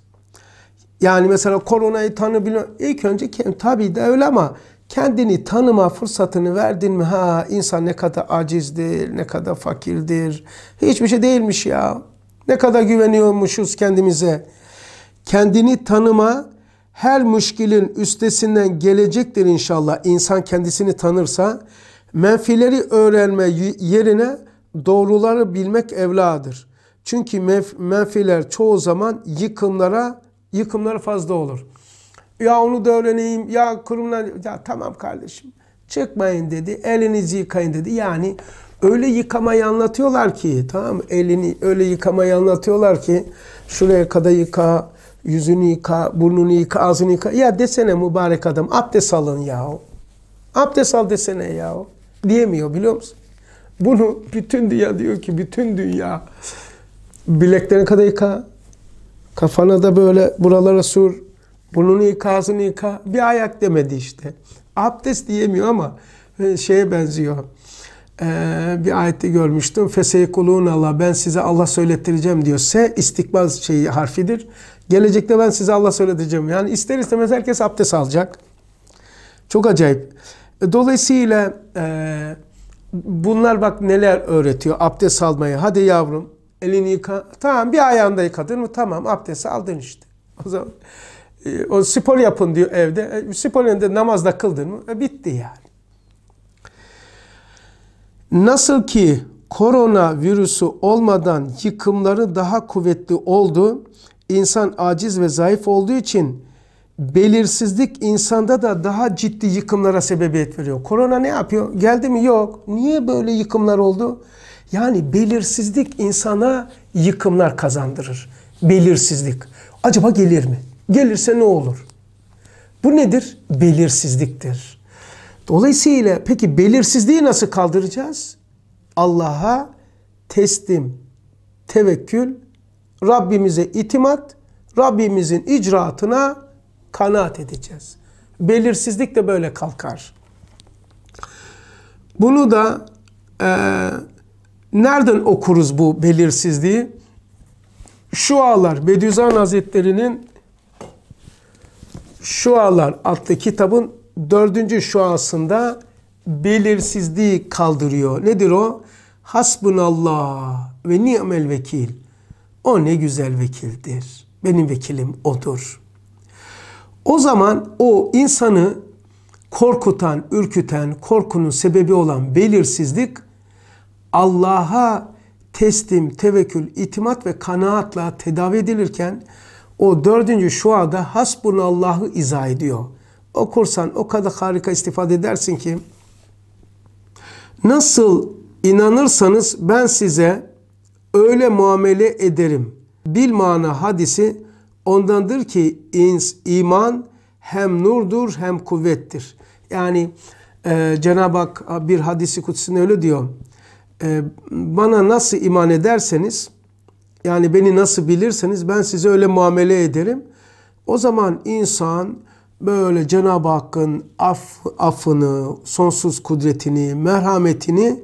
Yani mesela koronayı tanı bilmem. İlk önce tabii de öyle ama kendini tanıma fırsatını verdin mi? Ha insan ne kadar acizdir, ne kadar fakirdir. Hiçbir şey değilmiş ya. Ne kadar güveniyormuşuz kendimize. Kendini tanıma her müşkilin üstesinden gelecektir inşallah. İnsan kendisini tanırsa menfileri öğrenme yerine doğruları bilmek evladır. Çünkü menfiler çoğu zaman yıkımlara yıkımlara fazla olur. Ya onu da öğreneyim. Ya kurumlar. Ya tamam kardeşim. Çıkmayın dedi. Elinizi yıkayın dedi. Yani öyle yıkamayı anlatıyorlar ki tamam elini öyle yıkamayı anlatıyorlar ki şuraya kadar yıka yüzünü yıka, burnunu yıka, ağzını yıka. Ya desene mübarek adam abdest alın ya. Abdest al desene ya. Diyemiyor biliyor musun? Bunu bütün dünya diyor ki bütün dünya bileklerini kadar yıka. Kafana da böyle buralara sür. Burnunu yıka, ağzını yıka. Bir ayak demedi işte. Abdest diyemiyor ama e, şeye benziyor. Ee, bir ayette görmüştüm. Feseykulun Allah ben size Allah söylettireceğim diyor. Se istikbal şeyi harfidir. Gelecekte ben size Allah söyleteceğim. Yani ister istemez herkes abdest alacak. Çok acayip. E, dolayısıyla e, bunlar bak neler öğretiyor abdest almayı. Hadi yavrum elini yıka. Tamam bir ayağında yıkadın mı? Tamam abdesti aldın işte. O zaman e, o spor yapın diyor evde. E, spor evde namazda kıldın mı? E, bitti yani. Nasıl ki korona virüsü olmadan yıkımları daha kuvvetli oldu, insan aciz ve zayıf olduğu için belirsizlik insanda da daha ciddi yıkımlara sebebiyet veriyor. Korona ne yapıyor? Geldi mi? Yok. Niye böyle yıkımlar oldu? Yani belirsizlik insana yıkımlar kazandırır. Belirsizlik. Acaba gelir mi? Gelirse ne olur? Bu nedir? Belirsizliktir. Dolayısıyla peki belirsizliği nasıl kaldıracağız? Allah'a teslim, tevekkül, Rabbimize itimat, Rabbimizin icraatına kanaat edeceğiz. Belirsizlik de böyle kalkar. Bunu da e, nereden okuruz bu belirsizliği? Şu ağlar Bediüzzaman Hazretleri'nin Şualar adlı kitabın dördüncü şuasında belirsizliği kaldırıyor. Nedir o? Hasbunallah ve ni'mel vekil. O ne güzel vekildir. Benim vekilim odur. O zaman o insanı korkutan, ürküten, korkunun sebebi olan belirsizlik Allah'a teslim, tevekkül, itimat ve kanaatla tedavi edilirken o dördüncü şuada hasbunallahı izah ediyor. Okursan o kadar harika istifade edersin ki nasıl inanırsanız ben size öyle muamele ederim. Bilmana hadisi ondandır ki ins, iman hem nurdur hem kuvvettir. Yani e, Cenab-ı Hak bir hadisi kutsinde öyle diyor. E, bana nasıl iman ederseniz yani beni nasıl bilirseniz ben size öyle muamele ederim. O zaman insan böyle Cenab-ı Hakk'ın af, affını, sonsuz kudretini, merhametini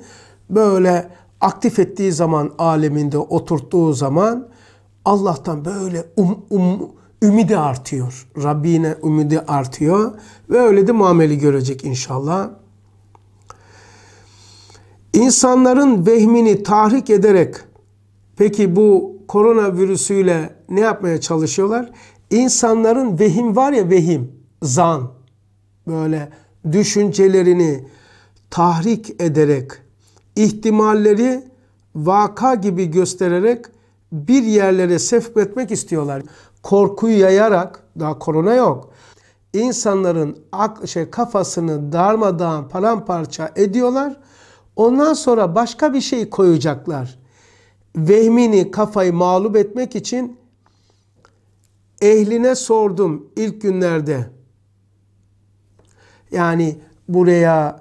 böyle aktif ettiği zaman aleminde oturttuğu zaman Allah'tan böyle um, um, ümidi artıyor. Rabbine ümidi artıyor ve öyle de muameli görecek inşallah. İnsanların vehmini tahrik ederek Peki bu korona virüsüyle ne yapmaya çalışıyorlar? İnsanların vehim var ya vehim, zan böyle düşüncelerini tahrik ederek ihtimalleri vaka gibi göstererek bir yerlere sevk etmek istiyorlar. Korkuyu yayarak daha korona yok. insanların ak şey kafasını darmadağın paramparça ediyorlar. Ondan sonra başka bir şey koyacaklar vehmini kafayı mağlup etmek için ehline sordum ilk günlerde. Yani buraya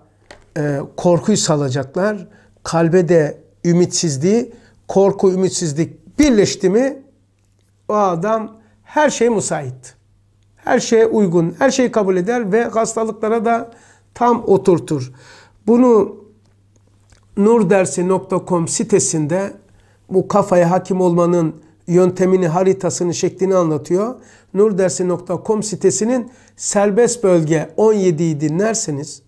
e, korkuyu salacaklar. Kalbe de ümitsizliği, korku, ümitsizlik birleşti mi o adam her şey müsait. Her şeye uygun, her şeyi kabul eder ve hastalıklara da tam oturtur. Bunu nurdersi.com sitesinde bu kafaya hakim olmanın yöntemini, haritasını, şeklini anlatıyor. nurdersi.com sitesinin serbest bölge 17'yi dinlerseniz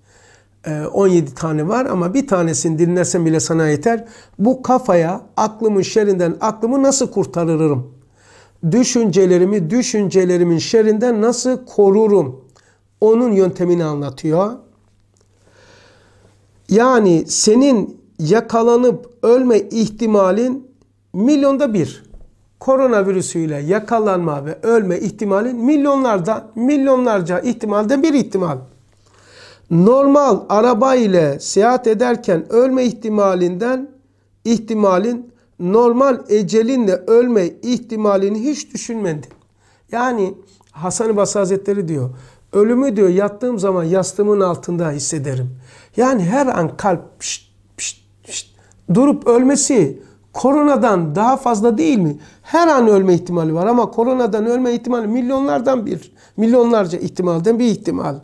17 e, tane var ama bir tanesini dinlersem bile sana yeter. Bu kafaya aklımın şerinden aklımı nasıl kurtarırım? Düşüncelerimi düşüncelerimin şerinden nasıl korurum? Onun yöntemini anlatıyor. Yani senin yakalanıp ölme ihtimalin milyonda bir koronavirüsüyle yakalanma ve ölme ihtimali milyonlarda milyonlarca ihtimalde bir ihtimal. Normal araba ile seyahat ederken ölme ihtimalinden ihtimalin normal ecelinle ölme ihtimalini hiç düşünmedi. Yani Hasan-ı Basri Hazretleri diyor ölümü diyor yattığım zaman yastığımın altında hissederim. Yani her an kalp pişt, pişt, pişt, durup ölmesi koronadan daha fazla değil mi? Her an ölme ihtimali var ama koronadan ölme ihtimali milyonlardan bir, milyonlarca ihtimalden bir ihtimal.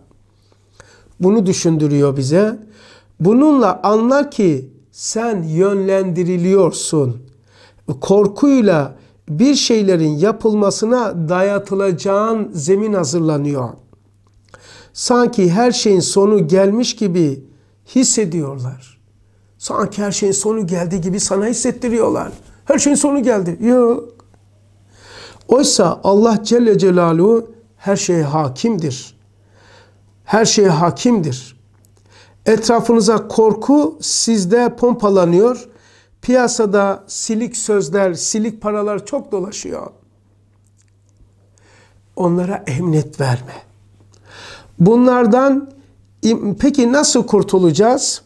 Bunu düşündürüyor bize. Bununla anla ki sen yönlendiriliyorsun. Korkuyla bir şeylerin yapılmasına dayatılacağın zemin hazırlanıyor. Sanki her şeyin sonu gelmiş gibi hissediyorlar. Sanki her şeyin sonu geldi gibi sana hissettiriyorlar. Her şeyin sonu geldi. Yok. Oysa Allah Celle Celaluhu her şeye hakimdir. Her şeye hakimdir. Etrafınıza korku sizde pompalanıyor. Piyasada silik sözler, silik paralar çok dolaşıyor. Onlara emniyet verme. Bunlardan peki nasıl kurtulacağız?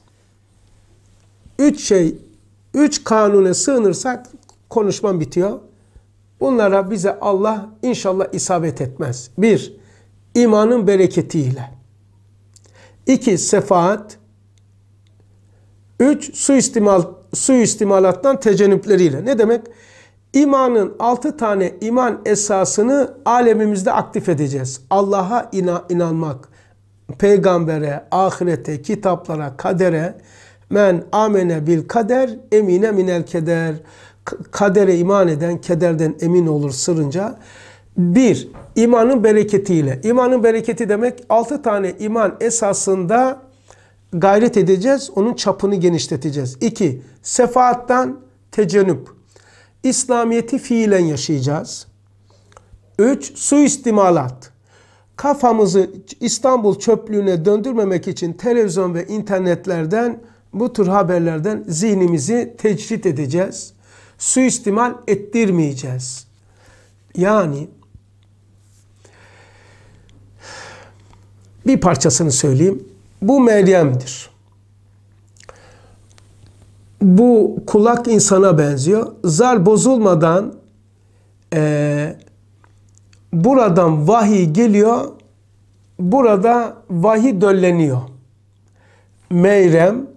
Üç şey, üç kanune sığınırsak konuşmam bitiyor. Bunlara bize Allah inşallah isabet etmez. Bir, imanın bereketiyle. İki, sefaat. Üç, suistimal, suistimalattan tecenüpleriyle. Ne demek? İmanın altı tane iman esasını alemimizde aktif edeceğiz. Allah'a inanmak, peygambere, ahirete, kitaplara, kadere, Men amene bil kader emine minel keder. Kadere iman eden kederden emin olur sırınca. Bir, imanın bereketiyle. İmanın bereketi demek altı tane iman esasında gayret edeceğiz. Onun çapını genişleteceğiz. İki, sefaattan tecenüp. İslamiyeti fiilen yaşayacağız. Üç, suistimalat. Kafamızı İstanbul çöplüğüne döndürmemek için televizyon ve internetlerden bu tür haberlerden zihnimizi tecrit edeceğiz. Suistimal ettirmeyeceğiz. Yani bir parçasını söyleyeyim. Bu Meryem'dir. Bu kulak insana benziyor. Zar bozulmadan e, buradan vahiy geliyor. Burada vahiy dölleniyor. Meyrem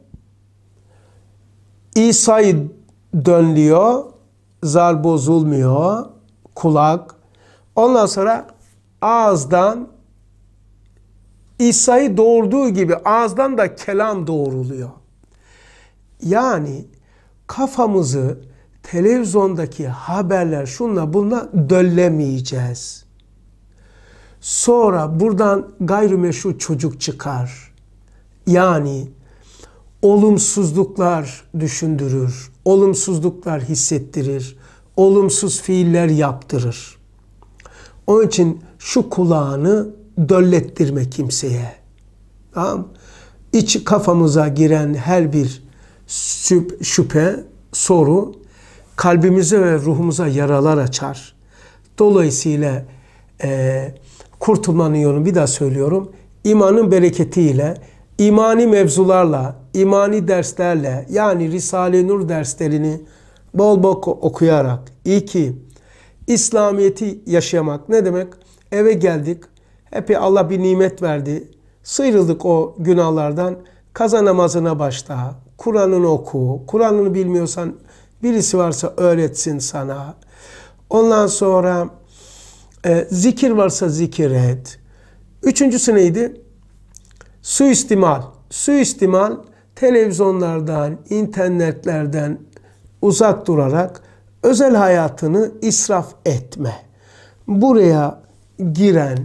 İsa'yı dönlüyor. Zar bozulmuyor. Kulak. Ondan sonra ağızdan İsa'yı doğurduğu gibi ağızdan da kelam doğruluyor. Yani kafamızı televizyondaki haberler şunla bunla döllemeyeceğiz. Sonra buradan gayrimeşru çocuk çıkar. Yani olumsuzluklar düşündürür, olumsuzluklar hissettirir, olumsuz fiiller yaptırır. Onun için şu kulağını döllettirme kimseye. Tamam İç kafamıza giren her bir şüphe, soru kalbimize ve ruhumuza yaralar açar. Dolayısıyla e, kurtulmanın yolunu bir daha söylüyorum. İmanın bereketiyle, imani mevzularla, imani derslerle yani Risale-i Nur derslerini bol bol okuyarak. ki İslamiyet'i yaşamak. Ne demek? Eve geldik. Hep Allah bir nimet verdi. Sıyrıldık o günahlardan. Kaza namazına başla. Kur'an'ını oku. Kur'an'ını bilmiyorsan birisi varsa öğretsin sana. Ondan sonra e, zikir varsa zikir et. Üçüncüsü neydi? Suistimal. Suistimal televizyonlardan, internetlerden uzak durarak özel hayatını israf etme. Buraya giren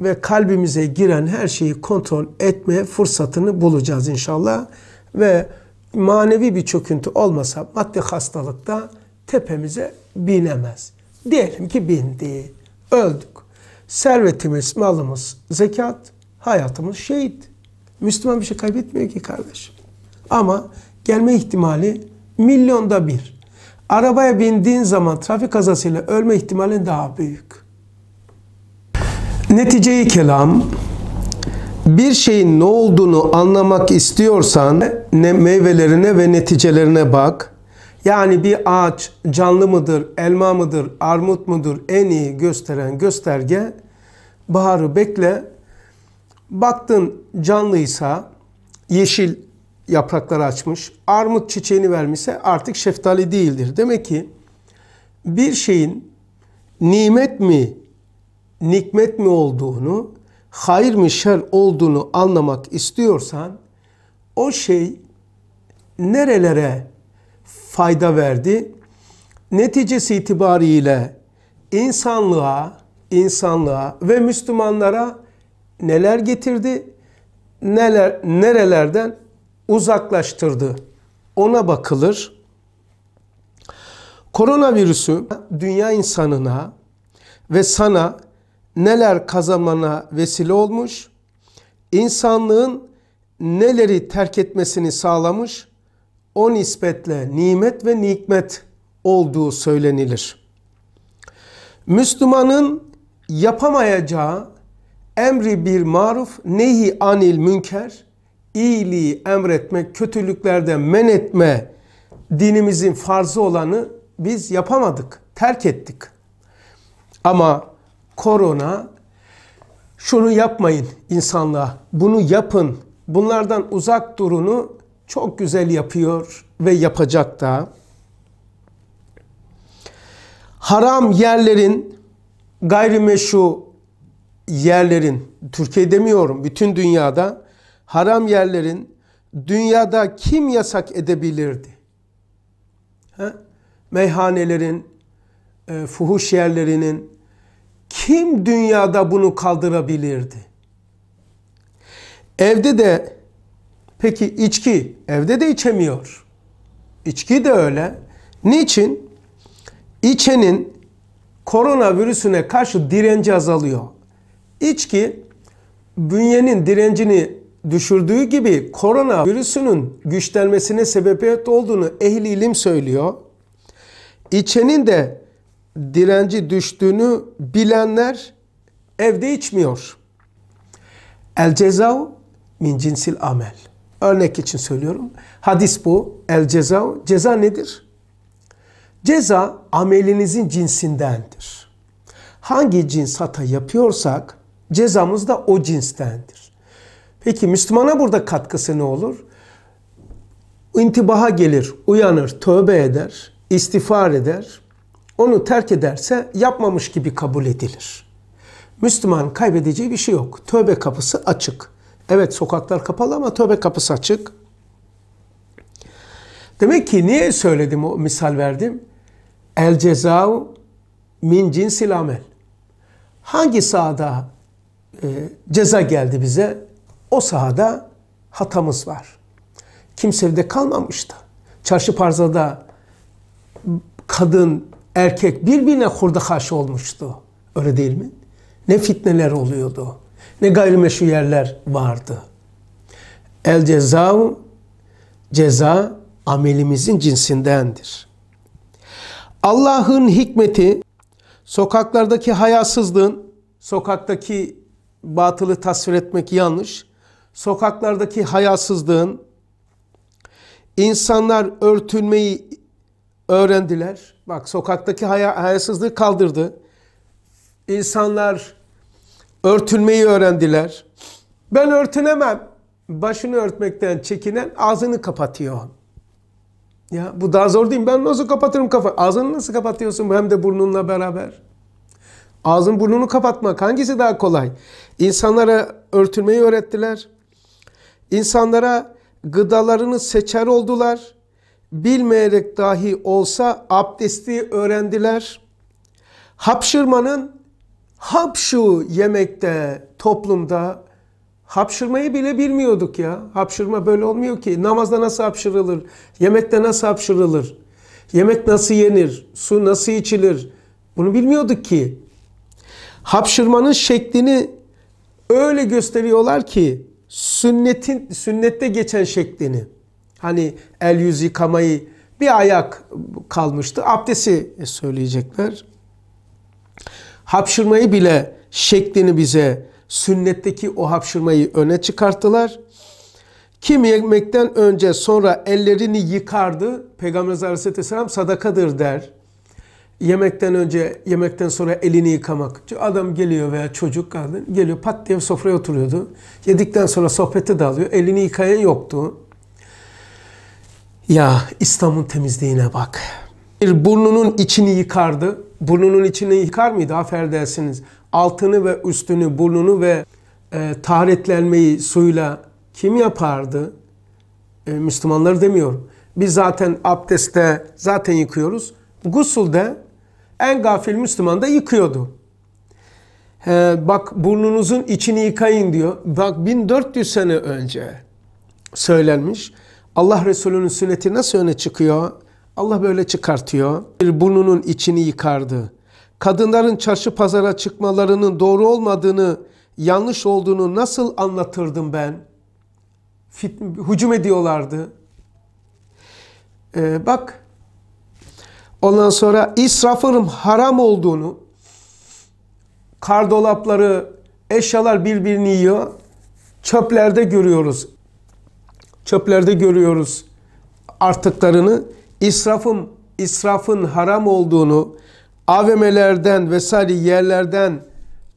ve kalbimize giren her şeyi kontrol etme fırsatını bulacağız inşallah. Ve manevi bir çöküntü olmasa maddi hastalıkta tepemize binemez. Diyelim ki bindi, öldük. Servetimiz, malımız zekat, hayatımız şehit. Müslüman bir şey kaybetmiyor ki kardeşim. Ama gelme ihtimali milyonda bir. Arabaya bindiğin zaman trafik kazasıyla ölme ihtimalin daha büyük. Neticeyi kelam, bir şeyin ne olduğunu anlamak istiyorsan ne meyvelerine ve neticelerine bak. Yani bir ağaç canlı mıdır, elma mıdır, armut mudur en iyi gösteren gösterge baharı bekle, Baktın canlıysa yeşil yaprakları açmış, armut çiçeğini vermişse artık şeftali değildir. Demek ki bir şeyin nimet mi, nikmet mi olduğunu, hayır mı şer olduğunu anlamak istiyorsan o şey nerelere fayda verdi? Neticesi itibariyle insanlığa, insanlığa ve Müslümanlara neler getirdi, neler nerelerden uzaklaştırdı ona bakılır. Koronavirüsü dünya insanına ve sana neler kazanmana vesile olmuş, insanlığın neleri terk etmesini sağlamış, o nispetle nimet ve nikmet olduğu söylenilir. Müslümanın yapamayacağı emri bir maruf, nehi anil münker, iyiliği emretmek, kötülüklerden men etme dinimizin farzı olanı biz yapamadık, terk ettik. Ama korona şunu yapmayın insanlığa, bunu yapın, bunlardan uzak durunu çok güzel yapıyor ve yapacak da. Haram yerlerin gayrimeşru yerlerin, Türkiye demiyorum bütün dünyada haram yerlerin dünyada kim yasak edebilirdi? Ha? Meyhanelerin, e, fuhuş yerlerinin kim dünyada bunu kaldırabilirdi? Evde de peki içki evde de içemiyor. İçki de öyle. Niçin? İçenin koronavirüsüne karşı direnci azalıyor. İçki bünyenin direncini düşürdüğü gibi korona virüsünün güçlenmesine sebebiyet olduğunu ehli ilim söylüyor. İçenin de direnci düştüğünü bilenler evde içmiyor. El cezav min cinsil amel. Örnek için söylüyorum. Hadis bu. El cezav. Ceza nedir? Ceza amelinizin cinsindendir. Hangi cins hata yapıyorsak Cezamız da o cinstendir. Peki Müslümana burada katkısı ne olur? İntibaha gelir, uyanır, tövbe eder, istiğfar eder. Onu terk ederse yapmamış gibi kabul edilir. Müslüman kaybedeceği bir şey yok. Tövbe kapısı açık. Evet sokaklar kapalı ama tövbe kapısı açık. Demek ki niye söyledim o misal verdim? El cezau min cinsil amel. Hangi sahada ee, ceza geldi bize. O sahada hatamız var. Kimse evde kalmamıştı. Çarşı parzada kadın, erkek birbirine kurda karşı olmuştu. Öyle değil mi? Ne fitneler oluyordu. Ne gayrimeşru yerler vardı. El cezau ceza amelimizin cinsindendir. Allah'ın hikmeti sokaklardaki hayasızlığın, sokaktaki batılı tasvir etmek yanlış. Sokaklardaki hayasızlığın, insanlar örtülmeyi öğrendiler. Bak sokaktaki haya, hayasızlığı kaldırdı. İnsanlar örtülmeyi öğrendiler. Ben örtünemem. Başını örtmekten çekinen ağzını kapatıyor. Ya bu daha zor değil mi? Ben nasıl kapatırım kafa? Ağzını nasıl kapatıyorsun? Hem de burnunla beraber. Ağzın burnunu kapatmak hangisi daha kolay? İnsanlara örtülmeyi öğrettiler. İnsanlara gıdalarını seçer oldular. Bilmeyerek dahi olsa abdesti öğrendiler. Hapşırmanın hapşu yemekte toplumda hapşırmayı bile bilmiyorduk ya. Hapşırma böyle olmuyor ki. Namazda nasıl hapşırılır? Yemekte nasıl hapşırılır? Yemek nasıl yenir? Su nasıl içilir? Bunu bilmiyorduk ki. Hapşırmanın şeklini öyle gösteriyorlar ki sünnetin sünnette geçen şeklini. Hani el yüz yıkamayı bir ayak kalmıştı. Abdesti söyleyecekler. Hapşırmayı bile şeklini bize sünnetteki o hapşırmayı öne çıkarttılar. Kim yemekten önce sonra ellerini yıkardı Peygamber Aleyhisselam sadakadır der. Yemekten önce, yemekten sonra elini yıkamak. Adam geliyor veya çocuk kadın geliyor pat diye sofraya oturuyordu. Yedikten sonra sohbete dalıyor. Elini yıkayan yoktu. Ya İslam'ın temizliğine bak. Bir burnunun içini yıkardı. Burnunun içini yıkar mıydı? Affedersiniz. Altını ve üstünü, burnunu ve e, taharetlenmeyi suyla kim yapardı? E, Müslümanları demiyorum. Biz zaten abdestte zaten yıkıyoruz. Gusulde en gafil Müslüman da yıkıyordu. He, bak burnunuzun içini yıkayın diyor. Bak 1400 sene önce söylenmiş. Allah Resulü'nün sünneti nasıl öne çıkıyor? Allah böyle çıkartıyor. Bir burnunun içini yıkardı. Kadınların çarşı pazara çıkmalarının doğru olmadığını, yanlış olduğunu nasıl anlatırdım ben? Fit, hücum ediyorlardı. Ee, bak Ondan sonra israfın haram olduğunu, kardolapları eşyalar birbirini yiyor. Çöplerde görüyoruz. Çöplerde görüyoruz artıklarını. İsrafın, israfın haram olduğunu, AVM'lerden vesaire yerlerden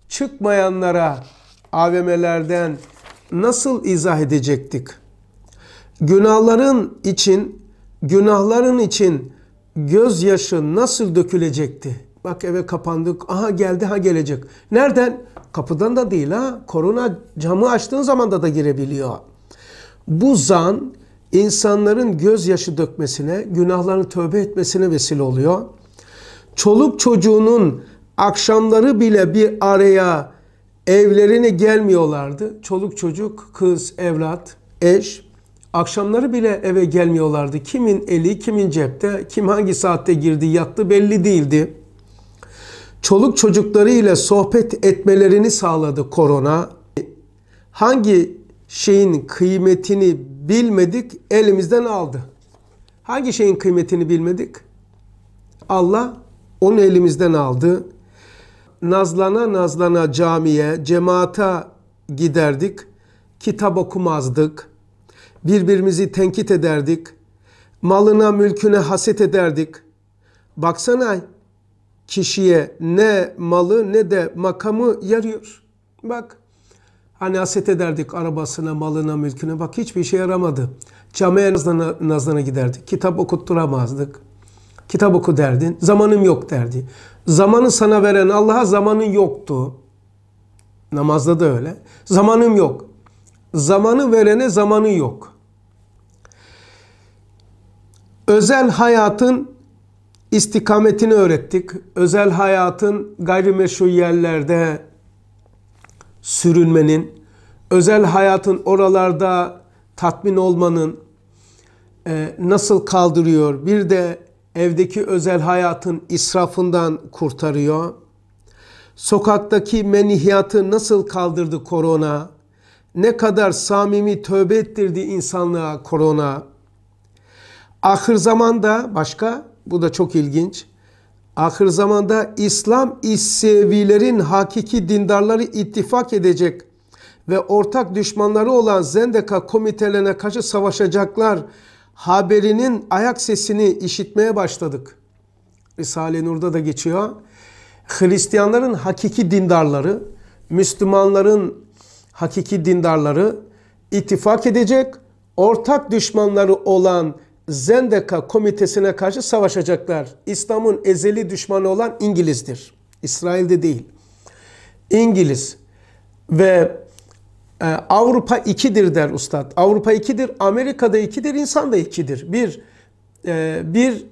çıkmayanlara AVM'lerden nasıl izah edecektik? Günahların için, günahların için gözyaşı nasıl dökülecekti? Bak eve kapandık. Aha geldi ha gelecek. Nereden? Kapıdan da değil ha. Korona camı açtığın zaman da da girebiliyor. Bu zan insanların gözyaşı dökmesine, günahlarını tövbe etmesine vesile oluyor. Çoluk çocuğunun akşamları bile bir araya evlerine gelmiyorlardı. Çoluk çocuk, kız, evlat, eş Akşamları bile eve gelmiyorlardı. Kimin eli, kimin cepte, kim hangi saatte girdi, yattı belli değildi. Çoluk çocukları ile sohbet etmelerini sağladı korona. Hangi şeyin kıymetini bilmedik, elimizden aldı. Hangi şeyin kıymetini bilmedik? Allah onu elimizden aldı. Nazlana nazlana camiye, cemaate giderdik. Kitap okumazdık Birbirimizi tenkit ederdik. Malına, mülküne haset ederdik. Baksana kişiye ne malı ne de makamı yarıyor. Bak hani haset ederdik arabasına, malına, mülküne. Bak hiçbir şey yaramadı. Camiye nazlana, nazlana giderdik. Kitap okutturamazdık. Kitap oku derdin. Zamanım yok derdi. Zamanı sana veren Allah'a zamanın yoktu. Namazda da öyle. Zamanım yok. Zamanı verene zamanı yok özel hayatın istikametini öğrettik. Özel hayatın gayrimeşru yerlerde sürünmenin, özel hayatın oralarda tatmin olmanın e, nasıl kaldırıyor? Bir de evdeki özel hayatın israfından kurtarıyor. Sokaktaki menihiyatı nasıl kaldırdı korona? Ne kadar samimi tövbe ettirdi insanlığa korona? Ahir zamanda başka, bu da çok ilginç. Ahir zamanda İslam İssevilerin hakiki dindarları ittifak edecek ve ortak düşmanları olan Zendeka komitelerine karşı savaşacaklar haberinin ayak sesini işitmeye başladık. Risale-i Nur'da da geçiyor. Hristiyanların hakiki dindarları, Müslümanların hakiki dindarları ittifak edecek, ortak düşmanları olan Zendeka komitesine karşı savaşacaklar. İslam'ın ezeli düşmanı olan İngiliz'dir. İsrail'de değil. İngiliz ve e, Avrupa ikidir der ustad. Avrupa ikidir, Amerika'da ikidir, insan da ikidir. Bir, e, bir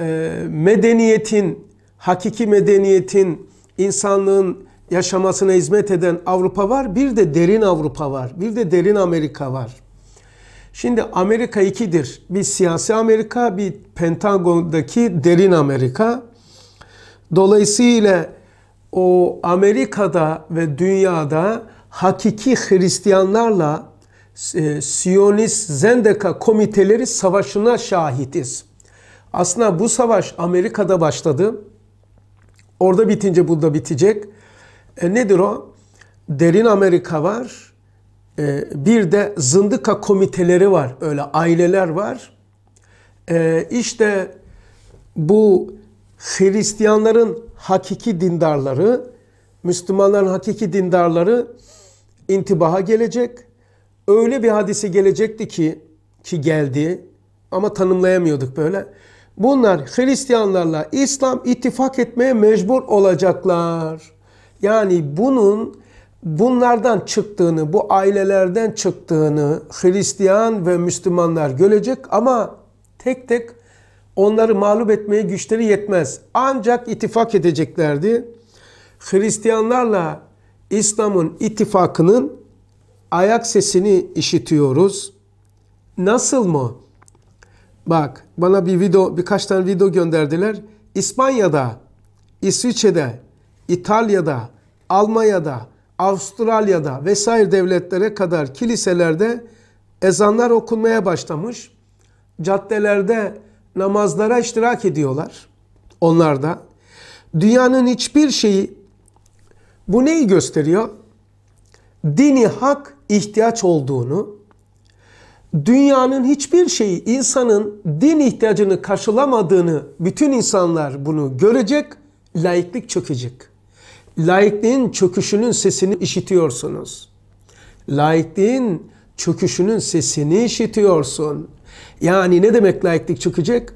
e, medeniyetin, hakiki medeniyetin, insanlığın yaşamasına hizmet eden Avrupa var. Bir de derin Avrupa var. Bir de derin Amerika var. Şimdi Amerika ikidir. Bir siyasi Amerika, bir Pentagon'daki derin Amerika. Dolayısıyla o Amerika'da ve dünyada hakiki Hristiyanlarla e, Siyonist Zendeka komiteleri savaşına şahitiz. Aslında bu savaş Amerika'da başladı. Orada bitince burada bitecek. E nedir o? Derin Amerika var. E, bir de zındıka komiteleri var. Öyle aileler var. E, işte bu Hristiyanların hakiki dindarları, Müslümanların hakiki dindarları intibaha gelecek. Öyle bir hadise gelecekti ki, ki geldi ama tanımlayamıyorduk böyle. Bunlar Hristiyanlarla İslam ittifak etmeye mecbur olacaklar. Yani bunun bunlardan çıktığını, bu ailelerden çıktığını Hristiyan ve Müslümanlar görecek ama tek tek onları mağlup etmeye güçleri yetmez. Ancak ittifak edeceklerdi. Hristiyanlarla İslam'ın ittifakının ayak sesini işitiyoruz. Nasıl mı? Bak bana bir video birkaç tane video gönderdiler. İspanya'da, İsviçre'de, İtalya'da, Almanya'da, Avustralya'da vesaire devletlere kadar kiliselerde ezanlar okunmaya başlamış. Caddelerde namazlara iştirak ediyorlar. Onlar da. Dünyanın hiçbir şeyi bu neyi gösteriyor? Dini hak ihtiyaç olduğunu, dünyanın hiçbir şeyi insanın din ihtiyacını karşılamadığını bütün insanlar bunu görecek, laiklik çökecek.'' laikliğin çöküşünün sesini işitiyorsunuz. Laikliğin çöküşünün sesini işitiyorsun. Yani ne demek laiklik çökecek?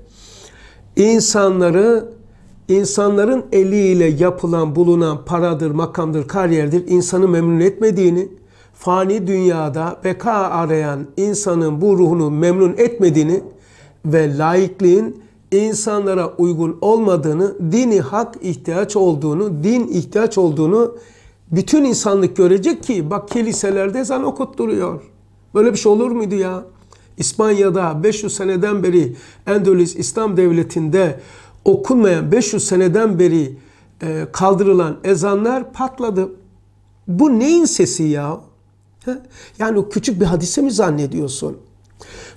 İnsanları insanların eliyle yapılan, bulunan paradır, makamdır, kariyerdir insanı memnun etmediğini, fani dünyada beka arayan insanın bu ruhunu memnun etmediğini ve laikliğin insanlara uygun olmadığını, dini hak ihtiyaç olduğunu, din ihtiyaç olduğunu bütün insanlık görecek ki bak kiliselerde ezan okutturuyor. Böyle bir şey olur muydu ya? İspanya'da 500 seneden beri Endülüs İslam Devleti'nde okunmayan 500 seneden beri e, kaldırılan ezanlar patladı. Bu neyin sesi ya? Yani küçük bir hadise mi zannediyorsun?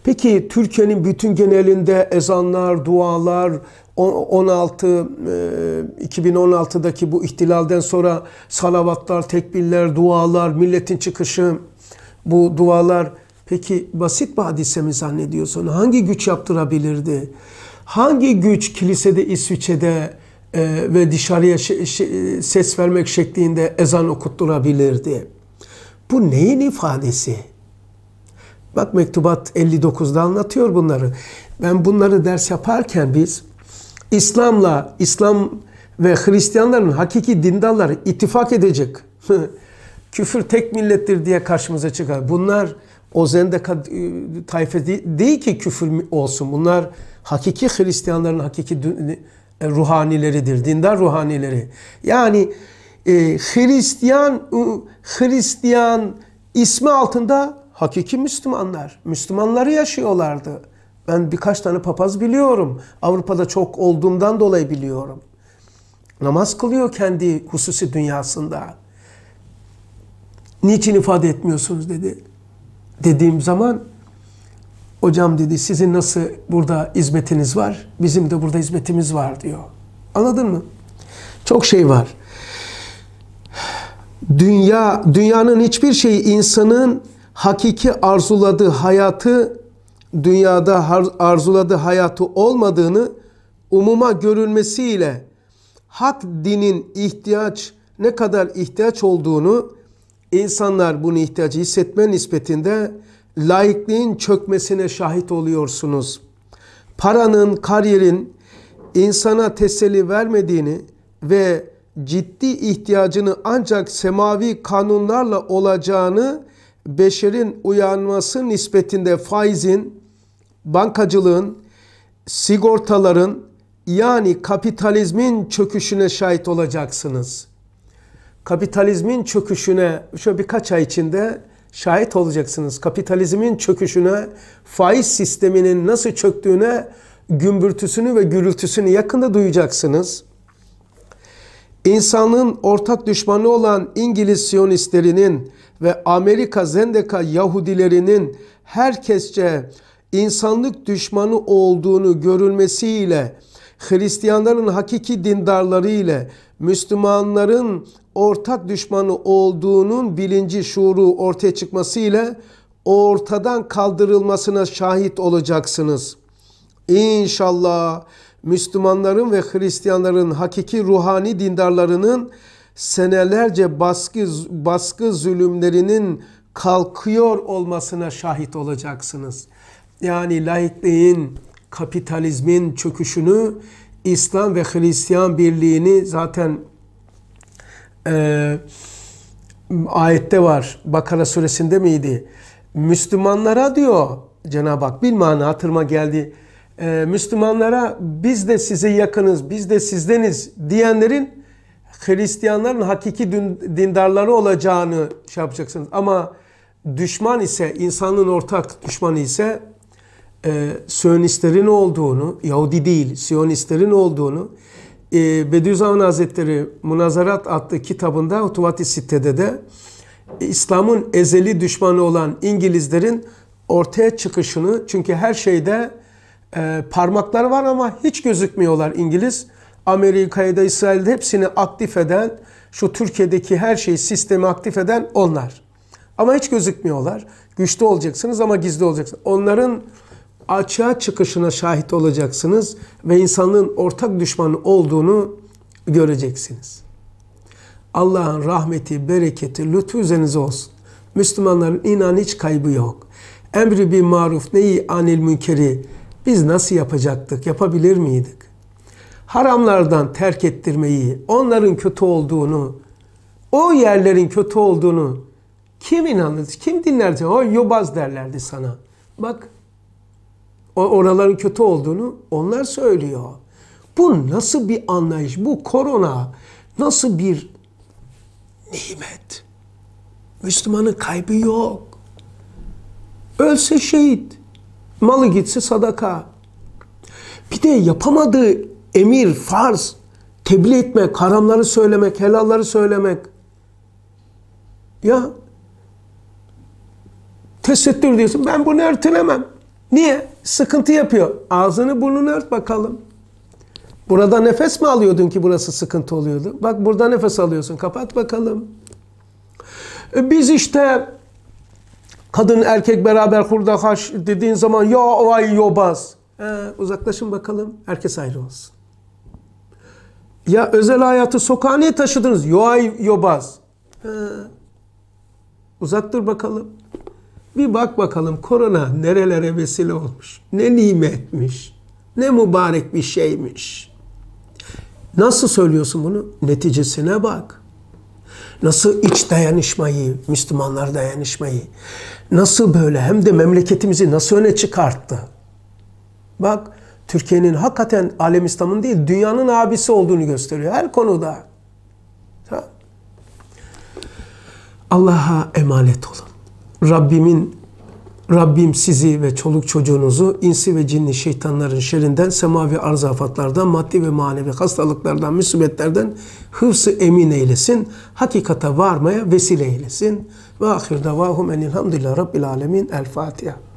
Peki Türkiye'nin bütün genelinde ezanlar, dualar, 16 2016'daki e, bu ihtilalden sonra salavatlar, tekbirler, dualar, milletin çıkışı bu dualar peki basit bir hadise mi zannediyorsun? Hangi güç yaptırabilirdi? Hangi güç kilisede, İsviçre'de e, ve dışarıya ses vermek şeklinde ezan okutturabilirdi? Bu neyin ifadesi? Bak mektubat 59'da anlatıyor bunları. Ben bunları ders yaparken biz İslam'la, İslam ve Hristiyanların hakiki dindarları ittifak edecek. Küfür tek millettir diye karşımıza çıkar. Bunlar o zendeka e, tayfe değil ki küfür olsun. Bunlar hakiki Hristiyanların hakiki e, ruhanileridir, dindar ruhanileri. Yani e, Hristiyan Hristiyan ismi altında hakiki Müslümanlar. Müslümanları yaşıyorlardı. Ben birkaç tane papaz biliyorum. Avrupa'da çok olduğumdan dolayı biliyorum. Namaz kılıyor kendi hususi dünyasında. Niçin ifade etmiyorsunuz dedi. Dediğim zaman hocam dedi sizin nasıl burada hizmetiniz var? Bizim de burada hizmetimiz var diyor. Anladın mı? Çok şey var. Dünya dünyanın hiçbir şeyi insanın hakiki arzuladığı hayatı dünyada arzuladığı hayatı olmadığını umuma görülmesiyle hak dinin ihtiyaç ne kadar ihtiyaç olduğunu insanlar bunu ihtiyacı hissetme nispetinde laikliğin çökmesine şahit oluyorsunuz. Paranın, kariyerin insana teselli vermediğini ve ciddi ihtiyacını ancak semavi kanunlarla olacağını beşerin uyanması nispetinde faizin, bankacılığın, sigortaların yani kapitalizmin çöküşüne şahit olacaksınız. Kapitalizmin çöküşüne şöyle birkaç ay içinde şahit olacaksınız. Kapitalizmin çöküşüne, faiz sisteminin nasıl çöktüğüne, gümbürtüsünü ve gürültüsünü yakında duyacaksınız.'' İnsanlığın ortak düşmanı olan İngiliz Siyonistlerinin ve Amerika Zendeka Yahudilerinin herkesçe insanlık düşmanı olduğunu görülmesiyle Hristiyanların hakiki dindarları ile Müslümanların ortak düşmanı olduğunun bilinci şuuru ortaya çıkmasıyla ortadan kaldırılmasına şahit olacaksınız. İnşallah Müslümanların ve Hristiyanların hakiki ruhani dindarlarının senelerce baskı, baskı zulümlerinin kalkıyor olmasına şahit olacaksınız. Yani laikliğin, kapitalizmin çöküşünü, İslam ve Hristiyan birliğini zaten e, ayette var. Bakara suresinde miydi? Müslümanlara diyor Cenab-ı Hak. Bir mana hatırıma geldi. Ee, Müslümanlara biz de size yakınız, biz de sizdeniz diyenlerin Hristiyanların hakiki dindarları olacağını şey yapacaksınız. Ama düşman ise, insanın ortak düşmanı ise e, Siyonistlerin olduğunu, Yahudi değil, Siyonistlerin olduğunu e, Bediüzzaman Hazretleri Munazarat adlı kitabında Otomati Sitte'de de İslam'ın ezeli düşmanı olan İngilizlerin ortaya çıkışını çünkü her şeyde e, parmakları var ama hiç gözükmüyorlar İngiliz. Amerika'ya da İsrail'de hepsini aktif eden, şu Türkiye'deki her şeyi sistemi aktif eden onlar. Ama hiç gözükmüyorlar. Güçlü olacaksınız ama gizli olacaksınız. Onların açığa çıkışına şahit olacaksınız ve insanlığın ortak düşmanı olduğunu göreceksiniz. Allah'ın rahmeti, bereketi, lütfu üzerinize olsun. Müslümanların inan hiç kaybı yok. Emri bir maruf, neyi anil münkeri, biz nasıl yapacaktık, yapabilir miydik? Haramlardan terk ettirmeyi, onların kötü olduğunu, o yerlerin kötü olduğunu kim inanır, kim dinler? O yobaz derlerdi sana. Bak oraların kötü olduğunu onlar söylüyor. Bu nasıl bir anlayış? Bu korona nasıl bir nimet? Müslümanın kaybı yok. Ölse şehit. Malı gitse sadaka. Bir de yapamadığı emir, farz, tebliğ etmek, haramları söylemek, helalları söylemek. Ya tesettür diyorsun. Ben bunu örtülemem. Niye? Sıkıntı yapıyor. Ağzını burnunu ört bakalım. Burada nefes mi alıyordun ki burası sıkıntı oluyordu? Bak burada nefes alıyorsun. Kapat bakalım. E biz işte Kadın erkek beraber hurda haş dediğin zaman ya vay yobaz. Ee, uzaklaşın bakalım. Herkes ayrı olsun. Ya özel hayatı sokağa niye taşıdınız? Yoay yobaz. Ee, uzak dur bakalım. Bir bak bakalım korona nerelere vesile olmuş. Ne nimetmiş. Ne mübarek bir şeymiş. Nasıl söylüyorsun bunu? Neticesine bak. Nasıl iç dayanışmayı, Müslümanlar dayanışmayı nasıl böyle hem de memleketimizi nasıl öne çıkarttı. Bak Türkiye'nin hakikaten alem İslam'ın değil dünyanın abisi olduğunu gösteriyor her konuda. Allah'a emanet olun. Rabbimin Rabbim sizi ve çoluk çocuğunuzu insi ve cinli şeytanların şerinden, semavi arzafatlardan, maddi ve manevi hastalıklardan, musibetlerden hıfsı emin eylesin. Hakikata varmaya vesile eylesin. Ve ahir davahum enilhamdülillah rabbil alemin. El Fatiha.